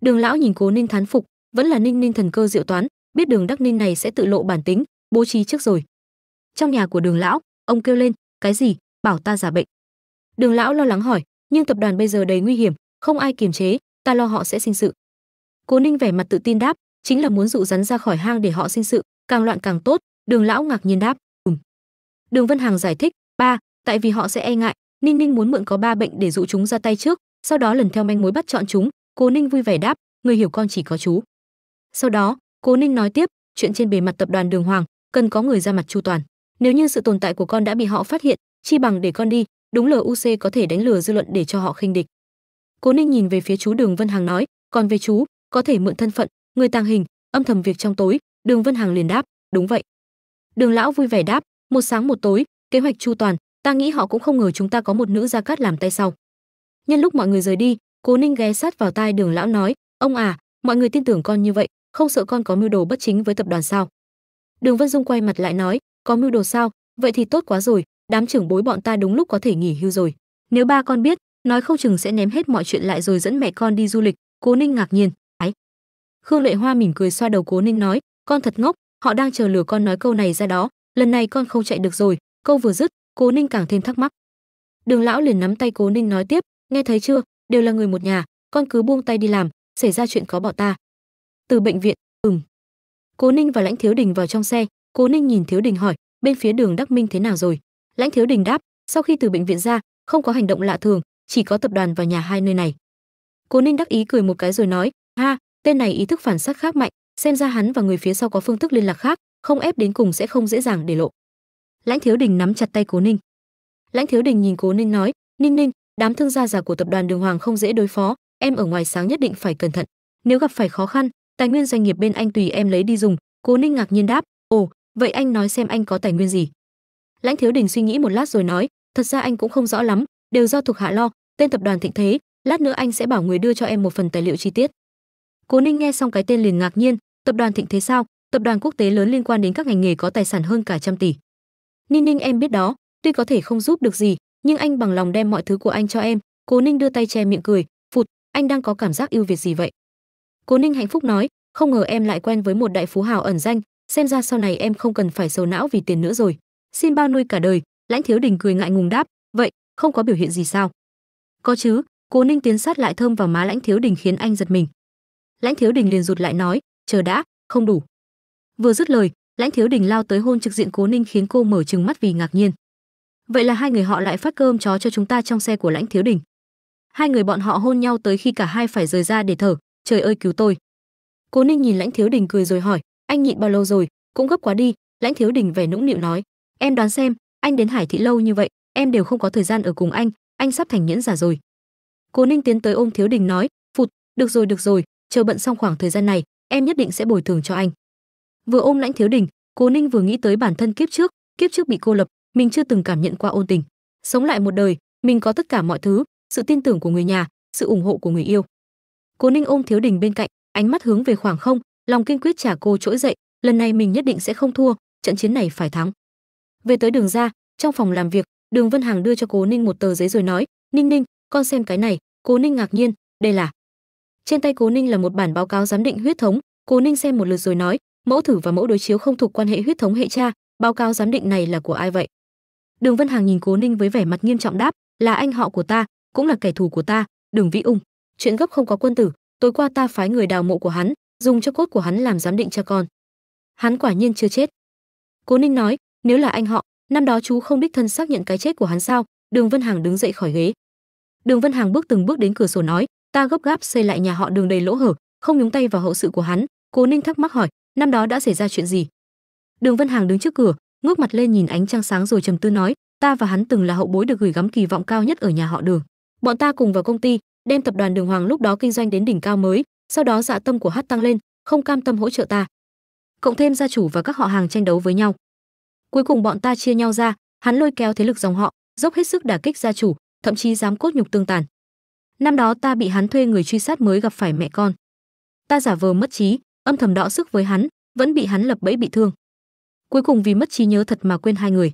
đường lão nhìn cố ninh thán phục vẫn là ninh ninh thần cơ diệu toán biết đường đắc ninh này sẽ tự lộ bản tính bố trí trước rồi trong nhà của đường lão ông kêu lên cái gì bảo ta giả bệnh đường lão lo lắng hỏi nhưng tập đoàn bây giờ đầy nguy hiểm không ai kiềm chế ta lo họ sẽ sinh sự cố ninh vẻ mặt tự tin đáp chính là muốn dụ rắn ra khỏi hang để họ sinh sự càng loạn càng tốt đường lão ngạc nhiên đáp ừm đường vân hằng giải thích ba tại vì họ sẽ e ngại ninh ninh muốn mượn có ba bệnh để dụ chúng ra tay trước sau đó lần theo manh mối bắt chọn chúng Cố Ninh vui vẻ đáp, người hiểu con chỉ có chú. Sau đó, Cố Ninh nói tiếp, chuyện trên bề mặt tập đoàn Đường Hoàng, cần có người ra mặt chu toàn. Nếu như sự tồn tại của con đã bị họ phát hiện, chi bằng để con đi, đúng LUC có thể đánh lừa dư luận để cho họ khinh địch. Cố Ninh nhìn về phía chú Đường Vân Hằng nói, còn về chú, có thể mượn thân phận, người tàng hình, âm thầm việc trong tối, Đường Vân Hằng liền đáp, đúng vậy. Đường lão vui vẻ đáp, một sáng một tối, kế hoạch chu toàn, ta nghĩ họ cũng không ngờ chúng ta có một nữ gia cát làm tay sau. Nhân lúc mọi người rời đi, cố ninh ghé sát vào tai đường lão nói ông à mọi người tin tưởng con như vậy không sợ con có mưu đồ bất chính với tập đoàn sao đường vân dung quay mặt lại nói có mưu đồ sao vậy thì tốt quá rồi đám trưởng bối bọn ta đúng lúc có thể nghỉ hưu rồi nếu ba con biết nói không chừng sẽ ném hết mọi chuyện lại rồi dẫn mẹ con đi du lịch cố ninh ngạc nhiên ái khương lệ hoa mỉm cười xoa đầu cố ninh nói con thật ngốc họ đang chờ lừa con nói câu này ra đó lần này con không chạy được rồi câu vừa dứt cố ninh càng thêm thắc mắc đường lão liền nắm tay cố ninh nói tiếp nghe thấy chưa đều là người một nhà con cứ buông tay đi làm xảy ra chuyện có bỏ ta từ bệnh viện ừm cố ninh và lãnh thiếu đình vào trong xe cố ninh nhìn thiếu đình hỏi bên phía đường đắc minh thế nào rồi lãnh thiếu đình đáp sau khi từ bệnh viện ra không có hành động lạ thường chỉ có tập đoàn và nhà hai nơi này cố ninh đắc ý cười một cái rồi nói ha tên này ý thức phản sát khác mạnh xem ra hắn và người phía sau có phương thức liên lạc khác không ép đến cùng sẽ không dễ dàng để lộ lãnh thiếu đình nắm chặt tay cố ninh lãnh thiếu đình nhìn cố ninh nói ninh ninh đám thương gia già của tập đoàn Đường Hoàng không dễ đối phó, em ở ngoài sáng nhất định phải cẩn thận. Nếu gặp phải khó khăn, tài nguyên doanh nghiệp bên anh tùy em lấy đi dùng." Cố Ninh ngạc nhiên đáp, "Ồ, vậy anh nói xem anh có tài nguyên gì?" Lãnh Thiếu Đình suy nghĩ một lát rồi nói, "Thật ra anh cũng không rõ lắm, đều do thuộc hạ lo, tên tập đoàn Thịnh Thế, lát nữa anh sẽ bảo người đưa cho em một phần tài liệu chi tiết." Cố Ninh nghe xong cái tên liền ngạc nhiên, "Tập đoàn Thịnh Thế sao? Tập đoàn quốc tế lớn liên quan đến các ngành nghề có tài sản hơn cả trăm tỷ." "Ninh Ninh em biết đó, tuy có thể không giúp được gì, nhưng anh bằng lòng đem mọi thứ của anh cho em cố ninh đưa tay che miệng cười phụt anh đang có cảm giác ưu việt gì vậy cố ninh hạnh phúc nói không ngờ em lại quen với một đại phú hào ẩn danh xem ra sau này em không cần phải sầu não vì tiền nữa rồi xin bao nuôi cả đời lãnh thiếu đình cười ngại ngùng đáp vậy không có biểu hiện gì sao có chứ cố ninh tiến sát lại thơm vào má lãnh thiếu đình khiến anh giật mình lãnh thiếu đình liền rụt lại nói chờ đã không đủ vừa dứt lời lãnh thiếu đình lao tới hôn trực diện cố ninh khiến cô mở trừng mắt vì ngạc nhiên vậy là hai người họ lại phát cơm chó cho chúng ta trong xe của lãnh thiếu đình hai người bọn họ hôn nhau tới khi cả hai phải rời ra để thở trời ơi cứu tôi cố ninh nhìn lãnh thiếu đình cười rồi hỏi anh nhịn bao lâu rồi cũng gấp quá đi lãnh thiếu đình vẻ nũng nịu nói em đoán xem anh đến hải thị lâu như vậy em đều không có thời gian ở cùng anh anh sắp thành nhẫn giả rồi cố ninh tiến tới ôm thiếu đình nói phụt được rồi được rồi chờ bận xong khoảng thời gian này em nhất định sẽ bồi thường cho anh vừa ôm lãnh thiếu đình cố ninh vừa nghĩ tới bản thân kiếp trước kiếp trước bị cô lập mình chưa từng cảm nhận qua ôn tình. Sống lại một đời, mình có tất cả mọi thứ, sự tin tưởng của người nhà, sự ủng hộ của người yêu. Cố Ninh ôm Thiếu Đình bên cạnh, ánh mắt hướng về khoảng không, lòng kiên quyết trả cô trỗi dậy, lần này mình nhất định sẽ không thua, trận chiến này phải thắng. Về tới đường ra, trong phòng làm việc, Đường Vân Hàng đưa cho Cố Ninh một tờ giấy rồi nói, "Ninh Ninh, con xem cái này." Cố Ninh ngạc nhiên, "Đây là?" Trên tay Cố Ninh là một bản báo cáo giám định huyết thống, Cố Ninh xem một lượt rồi nói, "Mẫu thử và mẫu đối chiếu không thuộc quan hệ huyết thống hệ cha, báo cáo giám định này là của ai vậy?" Đường Vân Hàng nhìn Cố Ninh với vẻ mặt nghiêm trọng đáp, là anh họ của ta, cũng là kẻ thù của ta, Đường Vĩ Ung. Chuyện gấp không có quân tử, tối qua ta phái người đào mộ của hắn, dùng cho cốt của hắn làm giám định cho con. Hắn quả nhiên chưa chết. Cố Ninh nói, nếu là anh họ, năm đó chú không đích thân xác nhận cái chết của hắn sao? Đường Vân Hàng đứng dậy khỏi ghế. Đường Vân Hàng bước từng bước đến cửa sổ nói, ta gấp gáp xây lại nhà họ Đường đầy lỗ hở, không nhúng tay vào hậu sự của hắn. Cố Ninh thắc mắc hỏi, năm đó đã xảy ra chuyện gì? Đường Vân Hàng đứng trước cửa, ngước mặt lên nhìn ánh trăng sáng rồi trầm tư nói ta và hắn từng là hậu bối được gửi gắm kỳ vọng cao nhất ở nhà họ đường bọn ta cùng vào công ty đem tập đoàn đường hoàng lúc đó kinh doanh đến đỉnh cao mới sau đó dạ tâm của hát tăng lên không cam tâm hỗ trợ ta cộng thêm gia chủ và các họ hàng tranh đấu với nhau cuối cùng bọn ta chia nhau ra hắn lôi kéo thế lực dòng họ dốc hết sức đả kích gia chủ thậm chí dám cốt nhục tương tàn năm đó ta bị hắn thuê người truy sát mới gặp phải mẹ con ta giả vờ mất trí âm thầm đọ sức với hắn vẫn bị hắn lập bẫy bị thương cuối cùng vì mất trí nhớ thật mà quên hai người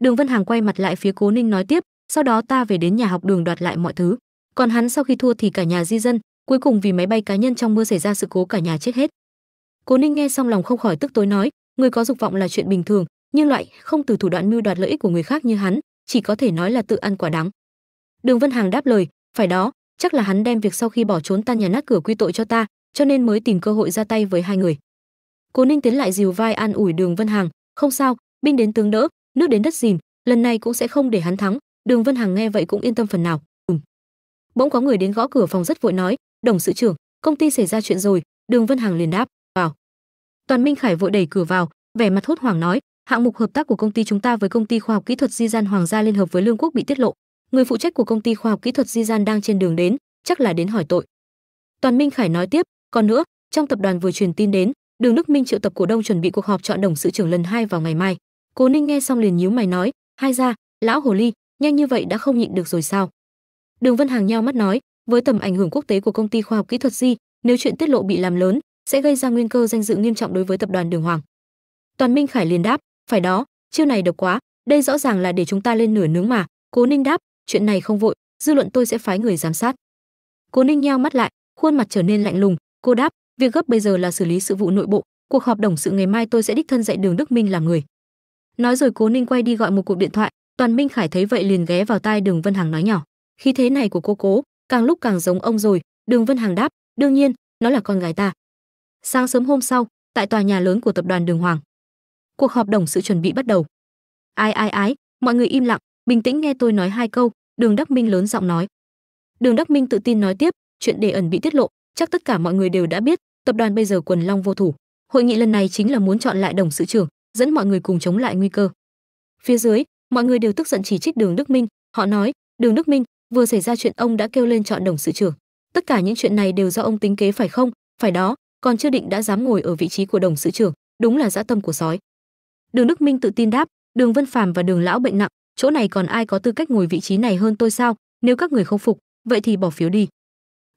đường vân hàng quay mặt lại phía cố ninh nói tiếp sau đó ta về đến nhà học đường đoạt lại mọi thứ còn hắn sau khi thua thì cả nhà di dân cuối cùng vì máy bay cá nhân trong mưa xảy ra sự cố cả nhà chết hết cố ninh nghe xong lòng không khỏi tức tối nói người có dục vọng là chuyện bình thường nhưng loại không từ thủ đoạn mưu đoạt lợi ích của người khác như hắn chỉ có thể nói là tự ăn quả đắng đường vân hàng đáp lời phải đó chắc là hắn đem việc sau khi bỏ trốn tan nhà nát cửa quy tội cho ta cho nên mới tìm cơ hội ra tay với hai người cố ninh tiến lại dìu vai an ủi đường vân hằng không sao binh đến tướng đỡ nước đến đất dìm lần này cũng sẽ không để hắn thắng đường vân hằng nghe vậy cũng yên tâm phần nào ừ. bỗng có người đến gõ cửa phòng rất vội nói đồng sự trưởng công ty xảy ra chuyện rồi đường vân hằng liền đáp vào toàn minh khải vội đẩy cửa vào vẻ mặt hốt hoảng nói hạng mục hợp tác của công ty chúng ta với công ty khoa học kỹ thuật di gian hoàng gia liên hợp với lương quốc bị tiết lộ người phụ trách của công ty khoa học kỹ thuật di gian đang trên đường đến chắc là đến hỏi tội toàn minh khải nói tiếp còn nữa trong tập đoàn vừa truyền tin đến Đường Đức Minh triệu tập cổ đông chuẩn bị cuộc họp chọn đồng sự trưởng lần hai vào ngày mai. Cố Ninh nghe xong liền nhíu mày nói, "Hai ra, lão hồ ly, nhanh như vậy đã không nhịn được rồi sao?" Đường Vân Hàng nheo mắt nói, "Với tầm ảnh hưởng quốc tế của công ty khoa học kỹ thuật Di, nếu chuyện tiết lộ bị làm lớn, sẽ gây ra nguyên cơ danh dự nghiêm trọng đối với tập đoàn Đường Hoàng." Toàn Minh Khải liền đáp, "Phải đó, chiêu này độc quá, đây rõ ràng là để chúng ta lên nửa nướng mà." Cố Ninh đáp, "Chuyện này không vội, dư luận tôi sẽ phái người giám sát." Cố Ninh nheo mắt lại, khuôn mặt trở nên lạnh lùng, cô đáp, việc gấp bây giờ là xử lý sự vụ nội bộ cuộc họp đồng sự ngày mai tôi sẽ đích thân dạy đường đức minh làm người nói rồi cố ninh quay đi gọi một cuộc điện thoại toàn minh khải thấy vậy liền ghé vào tai đường vân hằng nói nhỏ khí thế này của cô cố càng lúc càng giống ông rồi đường vân hằng đáp đương nhiên nó là con gái ta sáng sớm hôm sau tại tòa nhà lớn của tập đoàn đường hoàng cuộc họp đồng sự chuẩn bị bắt đầu ai ai ái mọi người im lặng bình tĩnh nghe tôi nói hai câu đường đắc minh lớn giọng nói đường đắc minh tự tin nói tiếp chuyện đề ẩn bị tiết lộ chắc tất cả mọi người đều đã biết tập đoàn bây giờ quần long vô thủ hội nghị lần này chính là muốn chọn lại đồng sự trưởng dẫn mọi người cùng chống lại nguy cơ phía dưới mọi người đều tức giận chỉ trích đường đức minh họ nói đường đức minh vừa xảy ra chuyện ông đã kêu lên chọn đồng sự trưởng tất cả những chuyện này đều do ông tính kế phải không phải đó còn chưa định đã dám ngồi ở vị trí của đồng sự trưởng đúng là dã tâm của sói đường đức minh tự tin đáp đường vân phàm và đường lão bệnh nặng chỗ này còn ai có tư cách ngồi vị trí này hơn tôi sao nếu các người không phục vậy thì bỏ phiếu đi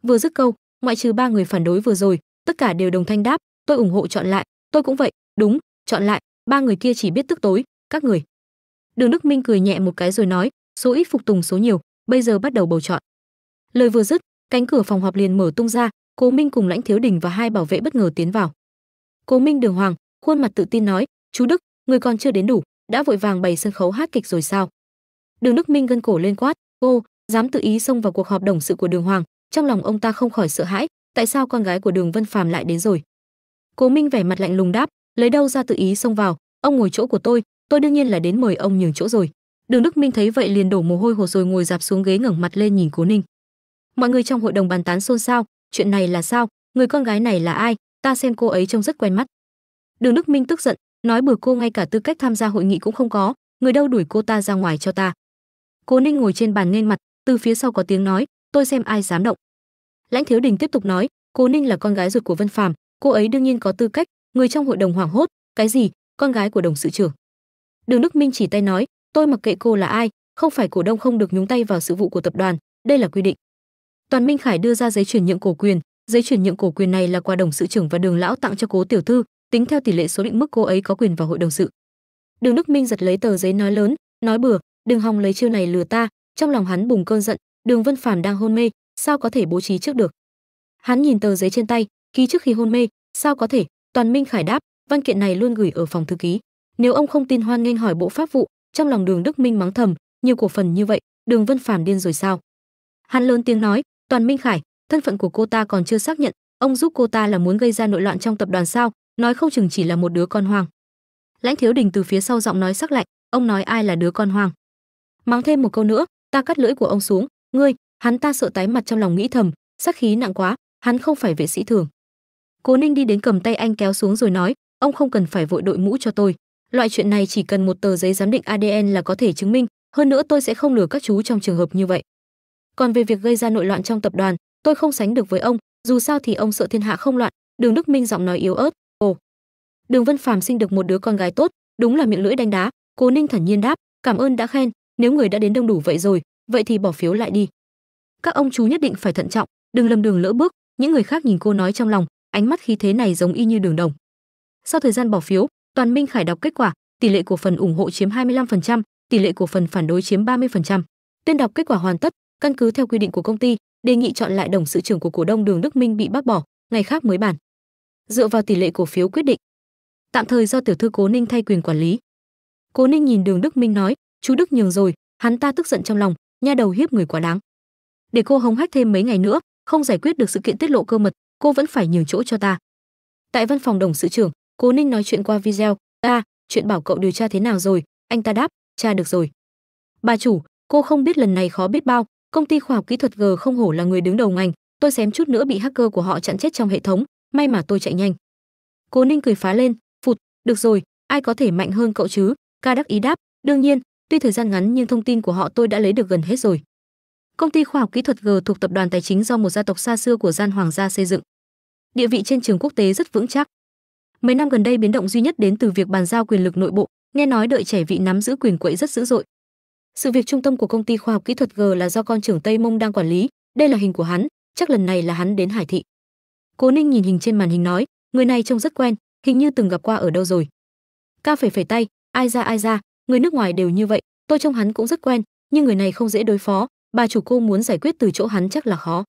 vừa dứt câu ngoại trừ ba người phản đối vừa rồi tất cả đều đồng thanh đáp tôi ủng hộ chọn lại tôi cũng vậy đúng chọn lại ba người kia chỉ biết tức tối các người đường đức minh cười nhẹ một cái rồi nói số ít phục tùng số nhiều bây giờ bắt đầu bầu chọn lời vừa dứt cánh cửa phòng họp liền mở tung ra cố minh cùng lãnh thiếu đình và hai bảo vệ bất ngờ tiến vào cố minh đường hoàng khuôn mặt tự tin nói chú đức người còn chưa đến đủ đã vội vàng bày sân khấu hát kịch rồi sao đường đức minh gân cổ lên quát cô dám tự ý xông vào cuộc họp đồng sự của đường hoàng trong lòng ông ta không khỏi sợ hãi tại sao con gái của đường vân phàm lại đến rồi cố minh vẻ mặt lạnh lùng đáp lấy đâu ra tự ý xông vào ông ngồi chỗ của tôi tôi đương nhiên là đến mời ông nhường chỗ rồi đường đức minh thấy vậy liền đổ mồ hôi hột rồi ngồi dạp xuống ghế ngẩng mặt lên nhìn cố ninh mọi người trong hội đồng bàn tán xôn xao chuyện này là sao người con gái này là ai ta xem cô ấy trông rất quen mắt đường đức minh tức giận nói bừa cô ngay cả tư cách tham gia hội nghị cũng không có người đâu đuổi cô ta ra ngoài cho ta cố ninh ngồi trên bàn nên mặt từ phía sau có tiếng nói tôi xem ai dám động lãnh thiếu đình tiếp tục nói cô ninh là con gái ruột của vân phàm cô ấy đương nhiên có tư cách người trong hội đồng hoảng hốt cái gì con gái của đồng sự trưởng đường đức minh chỉ tay nói tôi mặc kệ cô là ai không phải cổ đông không được nhúng tay vào sự vụ của tập đoàn đây là quy định toàn minh khải đưa ra giấy chuyển nhượng cổ quyền giấy chuyển nhượng cổ quyền này là qua đồng sự trưởng và đường lão tặng cho cố tiểu thư tính theo tỷ lệ số định mức cô ấy có quyền vào hội đồng sự đường đức minh giật lấy tờ giấy nói lớn nói bừa đừng hòng lấy chiêu này lừa ta trong lòng hắn bùng cơn giận đường vân phàm đang hôn mê sao có thể bố trí trước được hắn nhìn tờ giấy trên tay ký trước khi hôn mê sao có thể toàn minh khải đáp văn kiện này luôn gửi ở phòng thư ký nếu ông không tin hoan nghênh hỏi bộ pháp vụ trong lòng đường đức minh mắng thầm nhiều cổ phần như vậy đường vân phàm điên rồi sao hắn lớn tiếng nói toàn minh khải thân phận của cô ta còn chưa xác nhận ông giúp cô ta là muốn gây ra nội loạn trong tập đoàn sao nói không chừng chỉ là một đứa con hoang lãnh thiếu đình từ phía sau giọng nói sắc lạnh ông nói ai là đứa con hoang mắng thêm một câu nữa ta cắt lưỡi của ông xuống ngươi hắn ta sợ tái mặt trong lòng nghĩ thầm sắc khí nặng quá hắn không phải vệ sĩ thường cố ninh đi đến cầm tay anh kéo xuống rồi nói ông không cần phải vội đội mũ cho tôi loại chuyện này chỉ cần một tờ giấy giám định adn là có thể chứng minh hơn nữa tôi sẽ không lừa các chú trong trường hợp như vậy còn về việc gây ra nội loạn trong tập đoàn tôi không sánh được với ông dù sao thì ông sợ thiên hạ không loạn đường đức minh giọng nói yếu ớt ồ đường vân phàm sinh được một đứa con gái tốt đúng là miệng lưỡi đánh đá cố ninh thản nhiên đáp cảm ơn đã khen nếu người đã đến đông đủ vậy rồi vậy thì bỏ phiếu lại đi các ông chú nhất định phải thận trọng đừng lầm đường lỡ bước những người khác nhìn cô nói trong lòng ánh mắt khí thế này giống y như đường đồng sau thời gian bỏ phiếu toàn minh khải đọc kết quả tỷ lệ cổ phần ủng hộ chiếm 25%, tỷ lệ cổ phần phản đối chiếm 30%. Tuyên đọc kết quả hoàn tất, căn cứ theo quy định của công ty, đề nghị chọn lại đồng sự trưởng của cổ đông Đường Đức Minh bị bác bỏ, ngày khác mới bàn. Dựa vào tỷ lệ cổ phiếu quyết định. Tạm thời do tiểu thư Cố Ninh thay quyền quản lý. Cố Ninh nhìn Đường Đức Minh nói, "Chú Đức nhường rồi." Hắn ta tức giận trong lòng, nha đầu hiếp người quá đáng để cô hống hách thêm mấy ngày nữa không giải quyết được sự kiện tiết lộ cơ mật cô vẫn phải nhường chỗ cho ta tại văn phòng đồng sự trưởng cô ninh nói chuyện qua video A, chuyện bảo cậu điều tra thế nào rồi anh ta đáp tra được rồi bà chủ cô không biết lần này khó biết bao công ty khoa học kỹ thuật g không hổ là người đứng đầu ngành tôi xém chút nữa bị hacker của họ chặn chết trong hệ thống may mà tôi chạy nhanh Cô ninh cười phá lên phụt được rồi ai có thể mạnh hơn cậu chứ ca đắc ý đáp đương nhiên tuy thời gian ngắn nhưng thông tin của họ tôi đã lấy được gần hết rồi Công ty khoa học kỹ thuật G thuộc tập đoàn tài chính do một gia tộc xa xưa của gian hoàng gia xây dựng. Địa vị trên trường quốc tế rất vững chắc. Mấy năm gần đây biến động duy nhất đến từ việc bàn giao quyền lực nội bộ, nghe nói đợi trẻ vị nắm giữ quyền quậy rất dữ dội. Sự việc trung tâm của công ty khoa học kỹ thuật G là do con trưởng Tây Mông đang quản lý, đây là hình của hắn, chắc lần này là hắn đến Hải Thị. Cố Ninh nhìn hình trên màn hình nói, người này trông rất quen, hình như từng gặp qua ở đâu rồi. Ca phải phải tay, ai ra ai ra, người nước ngoài đều như vậy, tôi trông hắn cũng rất quen, nhưng người này không dễ đối phó, bà chủ cô muốn giải quyết từ chỗ hắn chắc là khó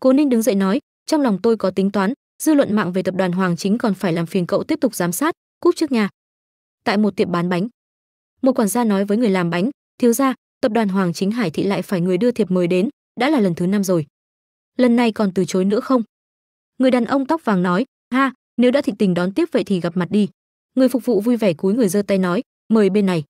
cố ninh đứng dậy nói trong lòng tôi có tính toán dư luận mạng về tập đoàn hoàng chính còn phải làm phiền cậu tiếp tục giám sát cúp trước nhà tại một tiệm bán bánh một quản gia nói với người làm bánh thiếu ra tập đoàn hoàng chính hải thị lại phải người đưa thiệp mời đến đã là lần thứ năm rồi lần này còn từ chối nữa không người đàn ông tóc vàng nói ha nếu đã thịnh tình đón tiếp vậy thì gặp mặt đi người phục vụ vui vẻ cúi người giơ tay nói mời bên này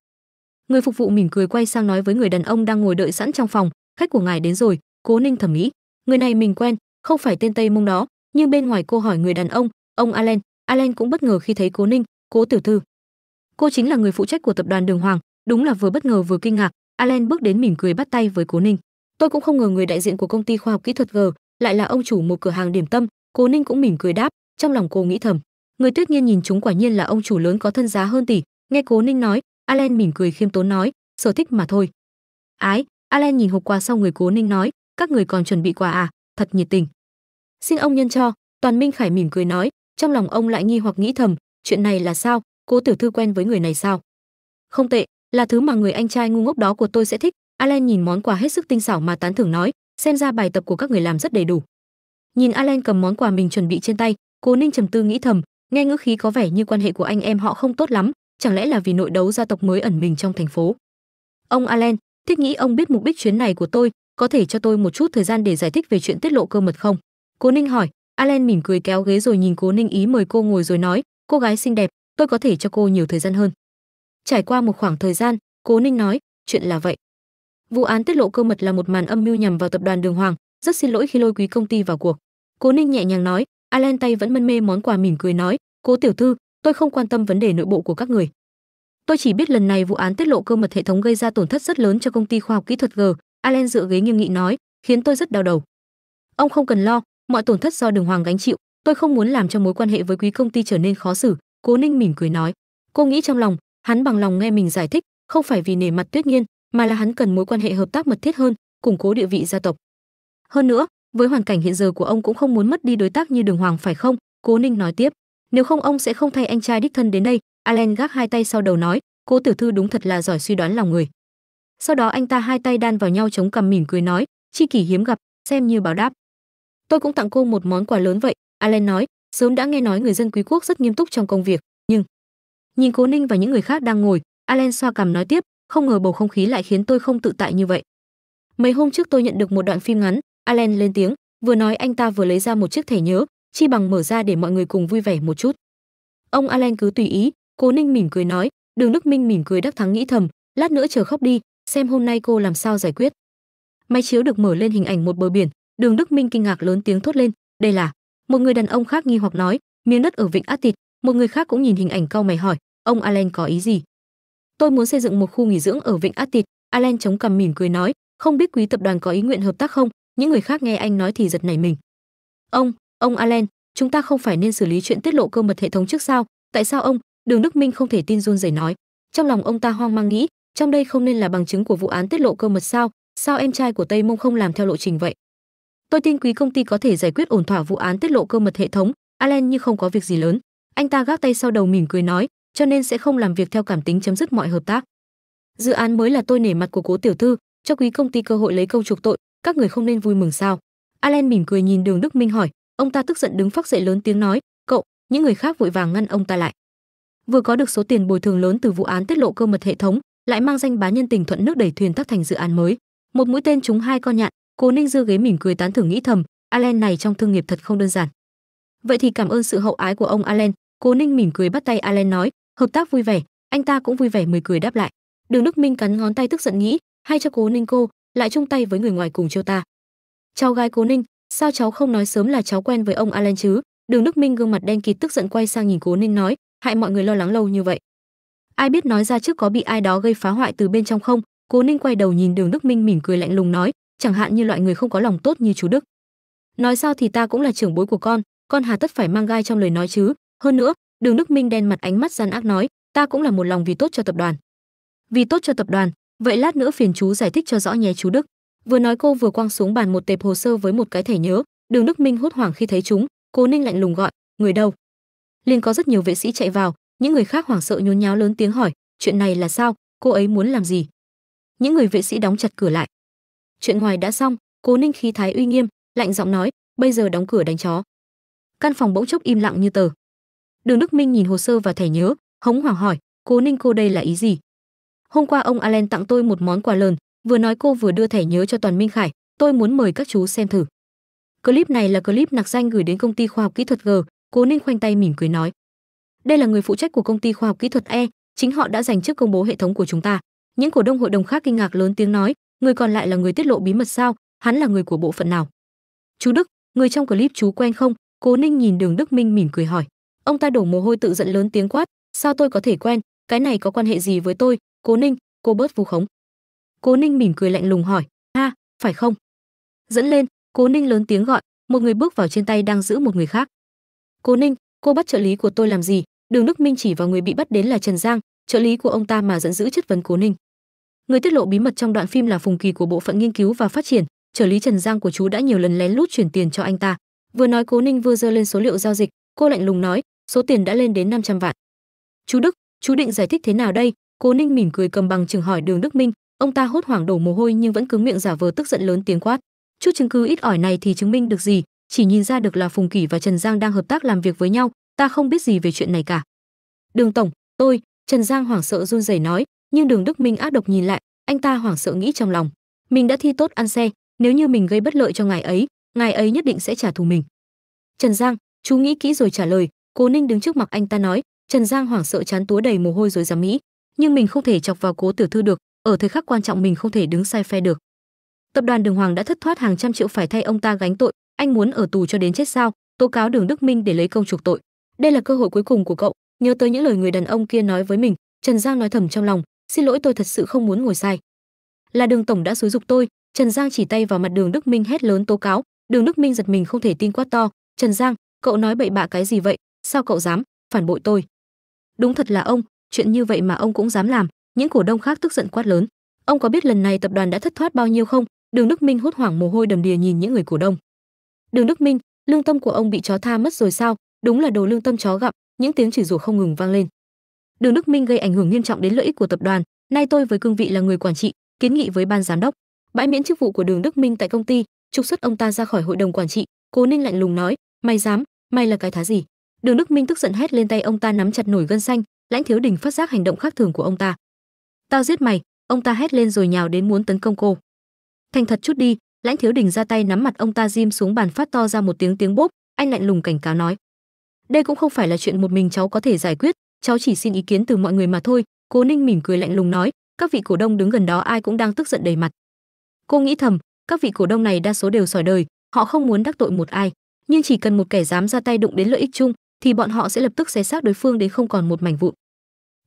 người phục vụ mỉm cười quay sang nói với người đàn ông đang ngồi đợi sẵn trong phòng khách của ngài đến rồi cố ninh thẩm mỹ người này mình quen không phải tên tây mông đó nhưng bên ngoài cô hỏi người đàn ông ông allen allen cũng bất ngờ khi thấy cố ninh cố tiểu thư cô chính là người phụ trách của tập đoàn đường hoàng đúng là vừa bất ngờ vừa kinh ngạc allen bước đến mỉm cười bắt tay với cố ninh tôi cũng không ngờ người đại diện của công ty khoa học kỹ thuật g lại là ông chủ một cửa hàng điểm tâm cố ninh cũng mỉm cười đáp trong lòng cô nghĩ thầm người tuyết nhiên nhìn chúng quả nhiên là ông chủ lớn có thân giá hơn tỷ nghe cố ninh nói Alan mỉm cười khiêm tốn nói, sở thích mà thôi. Ái, Alan nhìn hộp quà sau người Cố Ninh nói, các người còn chuẩn bị quà à, thật nhiệt tình. Xin ông nhân cho, Toàn Minh Khải mỉm cười nói, trong lòng ông lại nghi hoặc nghĩ thầm, chuyện này là sao, Cố tiểu thư quen với người này sao? Không tệ, là thứ mà người anh trai ngu ngốc đó của tôi sẽ thích. Alan nhìn món quà hết sức tinh xảo mà tán thưởng nói, xem ra bài tập của các người làm rất đầy đủ. Nhìn Alan cầm món quà mình chuẩn bị trên tay, Cố Ninh trầm tư nghĩ thầm, nghe ngữ khí có vẻ như quan hệ của anh em họ không tốt lắm, chẳng lẽ là vì nội đấu gia tộc mới ẩn mình trong thành phố ông allen thiết nghĩ ông biết mục đích chuyến này của tôi có thể cho tôi một chút thời gian để giải thích về chuyện tiết lộ cơ mật không cố ninh hỏi allen mỉm cười kéo ghế rồi nhìn cố ninh ý mời cô ngồi rồi nói cô gái xinh đẹp tôi có thể cho cô nhiều thời gian hơn trải qua một khoảng thời gian cố ninh nói chuyện là vậy vụ án tiết lộ cơ mật là một màn âm mưu nhằm vào tập đoàn đường hoàng rất xin lỗi khi lôi quý công ty vào cuộc cố ninh nhẹ nhàng nói allen tay vẫn mân mê món quà mỉm cười nói cố tiểu thư tôi không quan tâm vấn đề nội bộ của các người. Tôi chỉ biết lần này vụ án tiết lộ cơ mật hệ thống gây ra tổn thất rất lớn cho công ty khoa học kỹ thuật G, Allen dựa ghế nghiêm nghị nói, khiến tôi rất đau đầu. Ông không cần lo, mọi tổn thất do Đường Hoàng gánh chịu, tôi không muốn làm cho mối quan hệ với quý công ty trở nên khó xử, Cố Ninh mỉm cười nói. Cô nghĩ trong lòng, hắn bằng lòng nghe mình giải thích, không phải vì nể mặt Tuyết Nhiên, mà là hắn cần mối quan hệ hợp tác mật thiết hơn, củng cố địa vị gia tộc. Hơn nữa, với hoàn cảnh hiện giờ của ông cũng không muốn mất đi đối tác như Đường Hoàng phải không? Cố Ninh nói tiếp nếu không ông sẽ không thay anh trai đích thân đến đây Alan gác hai tay sau đầu nói cô tiểu thư đúng thật là giỏi suy đoán lòng người sau đó anh ta hai tay đan vào nhau chống cằm mỉm cười nói chi kỷ hiếm gặp xem như báo đáp tôi cũng tặng cô một món quà lớn vậy Alan nói sớm đã nghe nói người dân quý quốc rất nghiêm túc trong công việc nhưng nhìn cố ninh và những người khác đang ngồi Alan xoa cằm nói tiếp không ngờ bầu không khí lại khiến tôi không tự tại như vậy mấy hôm trước tôi nhận được một đoạn phim ngắn Alan lên tiếng vừa nói anh ta vừa lấy ra một chiếc thẻ nhớ chi bằng mở ra để mọi người cùng vui vẻ một chút. Ông alan cứ tùy ý, cô Ninh mỉm cười nói, Đường Đức Minh mỉm cười đắc thắng nghĩ thầm, lát nữa chờ khóc đi, xem hôm nay cô làm sao giải quyết. Máy chiếu được mở lên hình ảnh một bờ biển, Đường Đức Minh kinh ngạc lớn tiếng thốt lên, đây là. Một người đàn ông khác nghi hoặc nói, miếng đất ở vịnh Át Tịt, một người khác cũng nhìn hình ảnh cau mày hỏi, ông alan có ý gì? Tôi muốn xây dựng một khu nghỉ dưỡng ở vịnh Át Tịt, Allen chống cằm mỉm cười nói, không biết quý tập đoàn có ý nguyện hợp tác không? Những người khác nghe anh nói thì giật nảy mình. Ông, Ông Allen, chúng ta không phải nên xử lý chuyện tiết lộ cơ mật hệ thống trước sao? Tại sao ông? Đường Đức Minh không thể tin run rẩy nói. Trong lòng ông ta hoang mang nghĩ, trong đây không nên là bằng chứng của vụ án tiết lộ cơ mật sao? Sao em trai của Tây Mông không làm theo lộ trình vậy? Tôi tin quý công ty có thể giải quyết ổn thỏa vụ án tiết lộ cơ mật hệ thống, Allen như không có việc gì lớn. Anh ta gác tay sau đầu mỉm cười nói, cho nên sẽ không làm việc theo cảm tính chấm dứt mọi hợp tác. Dự án mới là tôi nể mặt của Cố tiểu thư, cho quý công ty cơ hội lấy câu trục tội, các người không nên vui mừng sao? Allen mỉm cười nhìn Đường Đức Minh hỏi, Ông ta tức giận đứng phắc dậy lớn tiếng nói, "Cậu!" Những người khác vội vàng ngăn ông ta lại. Vừa có được số tiền bồi thường lớn từ vụ án tiết lộ cơ mật hệ thống, lại mang danh bá nhân tình thuận nước đẩy thuyền tắc thành dự án mới. Một mũi tên trúng hai con nhạn, Cố Ninh dư ghế mỉm cười tán thưởng nghĩ thầm, Allen này trong thương nghiệp thật không đơn giản. Vậy thì cảm ơn sự hậu ái của ông Allen, Cố Ninh mỉm cười bắt tay Allen nói, hợp tác vui vẻ, anh ta cũng vui vẻ mỉm cười đáp lại. Đường Đức Minh cắn ngón tay tức giận nghĩ, hay cho Cố Ninh cô, lại chung tay với người ngoài cùng chiêu ta. Cháu gái Cố Ninh, sao cháu không nói sớm là cháu quen với ông Alan chứ? Đường Đức Minh gương mặt đen kịt tức giận quay sang nhìn Cố Ninh nói, hại mọi người lo lắng lâu như vậy. Ai biết nói ra trước có bị ai đó gây phá hoại từ bên trong không? Cố Ninh quay đầu nhìn Đường Đức Minh mỉm cười lạnh lùng nói, chẳng hạn như loại người không có lòng tốt như chú Đức. Nói sao thì ta cũng là trưởng bối của con, con hà tất phải mang gai trong lời nói chứ? Hơn nữa, Đường Đức Minh đen mặt ánh mắt gian ác nói, ta cũng là một lòng vì tốt cho tập đoàn. Vì tốt cho tập đoàn, vậy lát nữa phiền chú giải thích cho rõ nhé chú Đức. Vừa nói cô vừa quăng xuống bàn một tệp hồ sơ với một cái thẻ nhớ, Đường Đức Minh hốt hoảng khi thấy chúng, cô Ninh lạnh lùng gọi, "Người đâu?" Liền có rất nhiều vệ sĩ chạy vào, những người khác hoảng sợ nhốn nháo lớn tiếng hỏi, "Chuyện này là sao? Cô ấy muốn làm gì?" Những người vệ sĩ đóng chặt cửa lại. Chuyện ngoài đã xong, Cố Ninh khí thái uy nghiêm, lạnh giọng nói, "Bây giờ đóng cửa đánh chó." Căn phòng bỗng chốc im lặng như tờ. Đường Đức Minh nhìn hồ sơ và thẻ nhớ, hống hoảng hỏi, "Cố Ninh cô đây là ý gì?" "Hôm qua ông Allen tặng tôi một món quà lớn, vừa nói cô vừa đưa thẻ nhớ cho toàn minh khải tôi muốn mời các chú xem thử clip này là clip nạc danh gửi đến công ty khoa học kỹ thuật g cô ninh khoanh tay mỉm cười nói đây là người phụ trách của công ty khoa học kỹ thuật e chính họ đã giành chức công bố hệ thống của chúng ta những cổ đông hội đồng khác kinh ngạc lớn tiếng nói người còn lại là người tiết lộ bí mật sao hắn là người của bộ phận nào chú đức người trong clip chú quen không cố ninh nhìn đường đức minh mỉm cười hỏi ông ta đổ mồ hôi tự giận lớn tiếng quát sao tôi có thể quen cái này có quan hệ gì với tôi cố ninh cô bớt vu khống cố ninh mỉm cười lạnh lùng hỏi ha phải không dẫn lên cố ninh lớn tiếng gọi một người bước vào trên tay đang giữ một người khác cố ninh cô bắt trợ lý của tôi làm gì đường đức minh chỉ vào người bị bắt đến là trần giang trợ lý của ông ta mà dẫn giữ chất vấn cố ninh người tiết lộ bí mật trong đoạn phim là phùng kỳ của bộ phận nghiên cứu và phát triển trợ lý trần giang của chú đã nhiều lần lén lút chuyển tiền cho anh ta vừa nói cố ninh vừa giơ lên số liệu giao dịch cô lạnh lùng nói số tiền đã lên đến 500 vạn chú đức chú định giải thích thế nào đây cố ninh mỉm cười cầm bằng chừng hỏi đường đức minh ông ta hốt hoảng đổ mồ hôi nhưng vẫn cứng miệng giả vờ tức giận lớn tiếng quát chút chứng cứ ít ỏi này thì chứng minh được gì chỉ nhìn ra được là phùng kỷ và trần giang đang hợp tác làm việc với nhau ta không biết gì về chuyện này cả đường tổng tôi trần giang hoảng sợ run rẩy nói nhưng đường đức minh ác độc nhìn lại anh ta hoảng sợ nghĩ trong lòng mình đã thi tốt ăn xe nếu như mình gây bất lợi cho ngài ấy ngài ấy nhất định sẽ trả thù mình trần giang chú nghĩ kỹ rồi trả lời cố ninh đứng trước mặt anh ta nói trần giang hoảng sợ chán túa đầy mồ hôi rồi dám nghĩ nhưng mình không thể chọc vào cố tiểu thư được ở thời khắc quan trọng mình không thể đứng sai phe được. Tập đoàn Đường Hoàng đã thất thoát hàng trăm triệu phải thay ông ta gánh tội, anh muốn ở tù cho đến chết sao? Tố cáo Đường Đức Minh để lấy công trục tội. Đây là cơ hội cuối cùng của cậu, nhớ tới những lời người đàn ông kia nói với mình, Trần Giang nói thầm trong lòng, xin lỗi tôi thật sự không muốn ngồi sai. Là Đường tổng đã xúi dục tôi, Trần Giang chỉ tay vào mặt Đường Đức Minh hét lớn tố cáo, Đường Đức Minh giật mình không thể tin quát to, "Trần Giang, cậu nói bậy bạ cái gì vậy? Sao cậu dám phản bội tôi?" Đúng thật là ông, chuyện như vậy mà ông cũng dám làm, những cổ đông khác tức giận quát lớn ông có biết lần này tập đoàn đã thất thoát bao nhiêu không đường đức minh hốt hoảng mồ hôi đầm đìa nhìn những người cổ đông đường đức minh lương tâm của ông bị chó tha mất rồi sao đúng là đồ lương tâm chó gặp. những tiếng chỉ rủa không ngừng vang lên đường đức minh gây ảnh hưởng nghiêm trọng đến lợi ích của tập đoàn nay tôi với cương vị là người quản trị kiến nghị với ban giám đốc bãi miễn chức vụ của đường đức minh tại công ty trục xuất ông ta ra khỏi hội đồng quản trị cố ninh lạnh lùng nói May dám may là cái thá gì đường đức minh tức giận hét lên tay ông ta nắm chặt nổi gân xanh lãnh thiếu đình phát giác hành động khác thường của ông ta tao giết mày ông ta hét lên rồi nhào đến muốn tấn công cô thành thật chút đi lãnh thiếu đình ra tay nắm mặt ông ta diêm xuống bàn phát to ra một tiếng tiếng bốp anh lạnh lùng cảnh cáo nói đây cũng không phải là chuyện một mình cháu có thể giải quyết cháu chỉ xin ý kiến từ mọi người mà thôi Cô ninh mỉm cười lạnh lùng nói các vị cổ đông đứng gần đó ai cũng đang tức giận đầy mặt cô nghĩ thầm các vị cổ đông này đa số đều sỏi đời họ không muốn đắc tội một ai nhưng chỉ cần một kẻ dám ra tay đụng đến lợi ích chung thì bọn họ sẽ lập tức xé xác đối phương đến không còn một mảnh vụn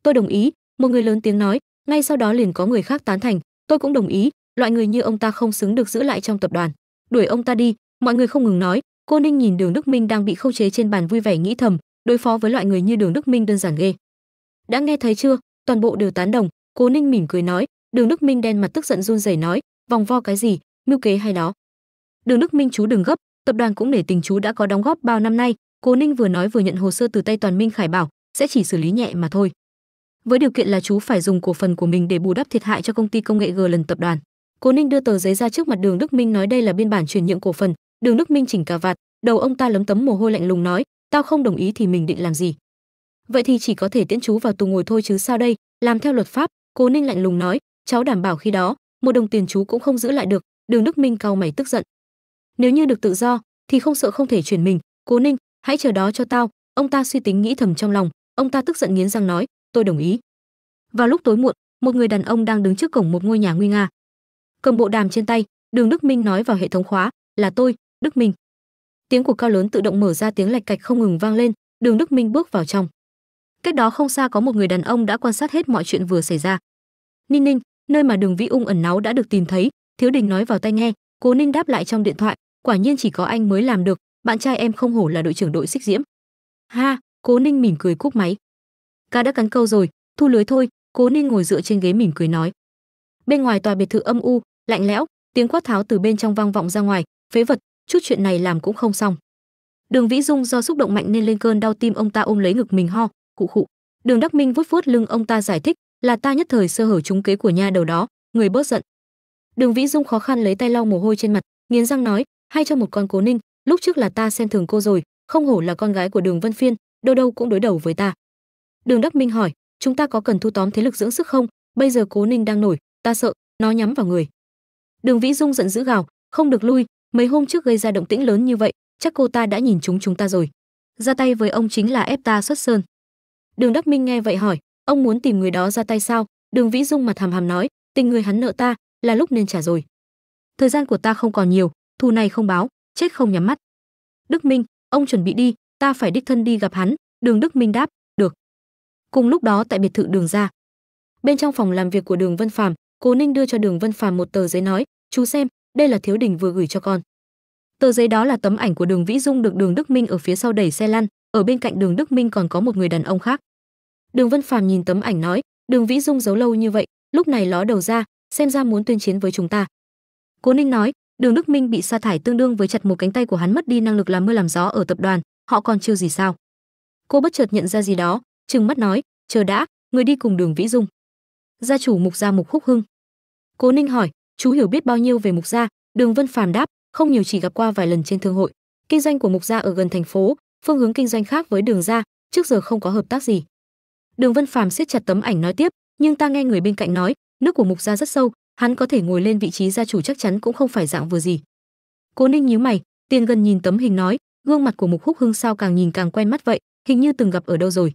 tôi đồng ý một người lớn tiếng nói ngay sau đó liền có người khác tán thành tôi cũng đồng ý loại người như ông ta không xứng được giữ lại trong tập đoàn đuổi ông ta đi mọi người không ngừng nói cô ninh nhìn đường đức minh đang bị khâu chế trên bàn vui vẻ nghĩ thầm đối phó với loại người như đường đức minh đơn giản ghê đã nghe thấy chưa toàn bộ đều tán đồng Cô ninh mỉm cười nói đường đức minh đen mặt tức giận run rẩy nói vòng vo cái gì mưu kế hay đó đường đức minh chú đừng gấp tập đoàn cũng nể tình chú đã có đóng góp bao năm nay Cô ninh vừa nói vừa nhận hồ sơ từ tay toàn minh khải bảo sẽ chỉ xử lý nhẹ mà thôi với điều kiện là chú phải dùng cổ phần của mình để bù đắp thiệt hại cho công ty công nghệ G lần tập đoàn. Cố Ninh đưa tờ giấy ra trước mặt Đường Đức Minh nói đây là biên bản chuyển nhượng cổ phần. Đường Đức Minh chỉnh cà vạt, đầu ông ta lấm tấm mồ hôi lạnh lùng nói, tao không đồng ý thì mình định làm gì? Vậy thì chỉ có thể tiễn chú vào tù ngồi thôi chứ sao đây, làm theo luật pháp, Cố Ninh lạnh lùng nói, cháu đảm bảo khi đó, một đồng tiền chú cũng không giữ lại được, Đường Đức Minh cau mày tức giận. Nếu như được tự do thì không sợ không thể chuyển mình, Cố Ninh, hãy chờ đó cho tao, ông ta suy tính nghĩ thầm trong lòng, ông ta tức giận nghiến răng nói, tôi đồng ý vào lúc tối muộn một người đàn ông đang đứng trước cổng một ngôi nhà nguy nga cầm bộ đàm trên tay đường đức minh nói vào hệ thống khóa là tôi đức minh tiếng của cao lớn tự động mở ra tiếng lạch cạch không ngừng vang lên đường đức minh bước vào trong cách đó không xa có một người đàn ông đã quan sát hết mọi chuyện vừa xảy ra ninh ninh nơi mà đường vĩ ung ẩn náu đã được tìm thấy thiếu đình nói vào tai nghe cố ninh đáp lại trong điện thoại quả nhiên chỉ có anh mới làm được bạn trai em không hổ là đội trưởng đội xích diễm ha cố ninh mỉm cười cúp máy cá đã cắn câu rồi thu lưới thôi cố ninh ngồi dựa trên ghế mỉm cười nói bên ngoài tòa biệt thự âm u lạnh lẽo tiếng quát tháo từ bên trong vang vọng ra ngoài phế vật chút chuyện này làm cũng không xong đường vĩ dung do xúc động mạnh nên lên cơn đau tim ông ta ôm lấy ngực mình ho cụ khụ đường đắc minh vuốt vuốt lưng ông ta giải thích là ta nhất thời sơ hở trúng kế của nha đầu đó người bớt giận đường vĩ dung khó khăn lấy tay lau mồ hôi trên mặt nghiến răng nói hay cho một con cố ninh lúc trước là ta xem thường cô rồi không hổ là con gái của đường vân phiên đâu đâu cũng đối đầu với ta đường đắc minh hỏi chúng ta có cần thu tóm thế lực dưỡng sức không bây giờ cố ninh đang nổi ta sợ nó nhắm vào người đường vĩ dung giận dữ gào không được lui mấy hôm trước gây ra động tĩnh lớn như vậy chắc cô ta đã nhìn chúng chúng ta rồi ra tay với ông chính là ép ta xuất sơn đường đắc minh nghe vậy hỏi ông muốn tìm người đó ra tay sao đường vĩ dung mặt hàm hàm nói tình người hắn nợ ta là lúc nên trả rồi thời gian của ta không còn nhiều thù này không báo chết không nhắm mắt đức minh ông chuẩn bị đi ta phải đích thân đi gặp hắn đường đức minh đáp Cùng lúc đó tại biệt thự Đường gia. Bên trong phòng làm việc của Đường Vân Phàm, Cố Ninh đưa cho Đường Vân Phàm một tờ giấy nói, "Chú xem, đây là Thiếu Đình vừa gửi cho con." Tờ giấy đó là tấm ảnh của Đường Vĩ Dung được Đường Đức Minh ở phía sau đẩy xe lăn, ở bên cạnh Đường Đức Minh còn có một người đàn ông khác. Đường Vân Phàm nhìn tấm ảnh nói, "Đường Vĩ Dung giấu lâu như vậy, lúc này ló đầu ra, xem ra muốn tuyên chiến với chúng ta." Cố Ninh nói, Đường Đức Minh bị sa thải tương đương với chặt một cánh tay của hắn mất đi năng lực làm mưa làm gió ở tập đoàn, họ còn chưa gì sao? Cô bất chợt nhận ra gì đó, trừng mắt nói chờ đã người đi cùng đường vĩ dung gia chủ mục gia mục Húc hưng cố ninh hỏi chú hiểu biết bao nhiêu về mục gia đường vân phàm đáp không nhiều chỉ gặp qua vài lần trên thương hội kinh doanh của mục gia ở gần thành phố phương hướng kinh doanh khác với đường gia trước giờ không có hợp tác gì đường vân phàm siết chặt tấm ảnh nói tiếp nhưng ta nghe người bên cạnh nói nước của mục gia rất sâu hắn có thể ngồi lên vị trí gia chủ chắc chắn cũng không phải dạng vừa gì cố ninh nhíu mày tiền gần nhìn tấm hình nói gương mặt của mục húc hưng sao càng nhìn càng quen mắt vậy hình như từng gặp ở đâu rồi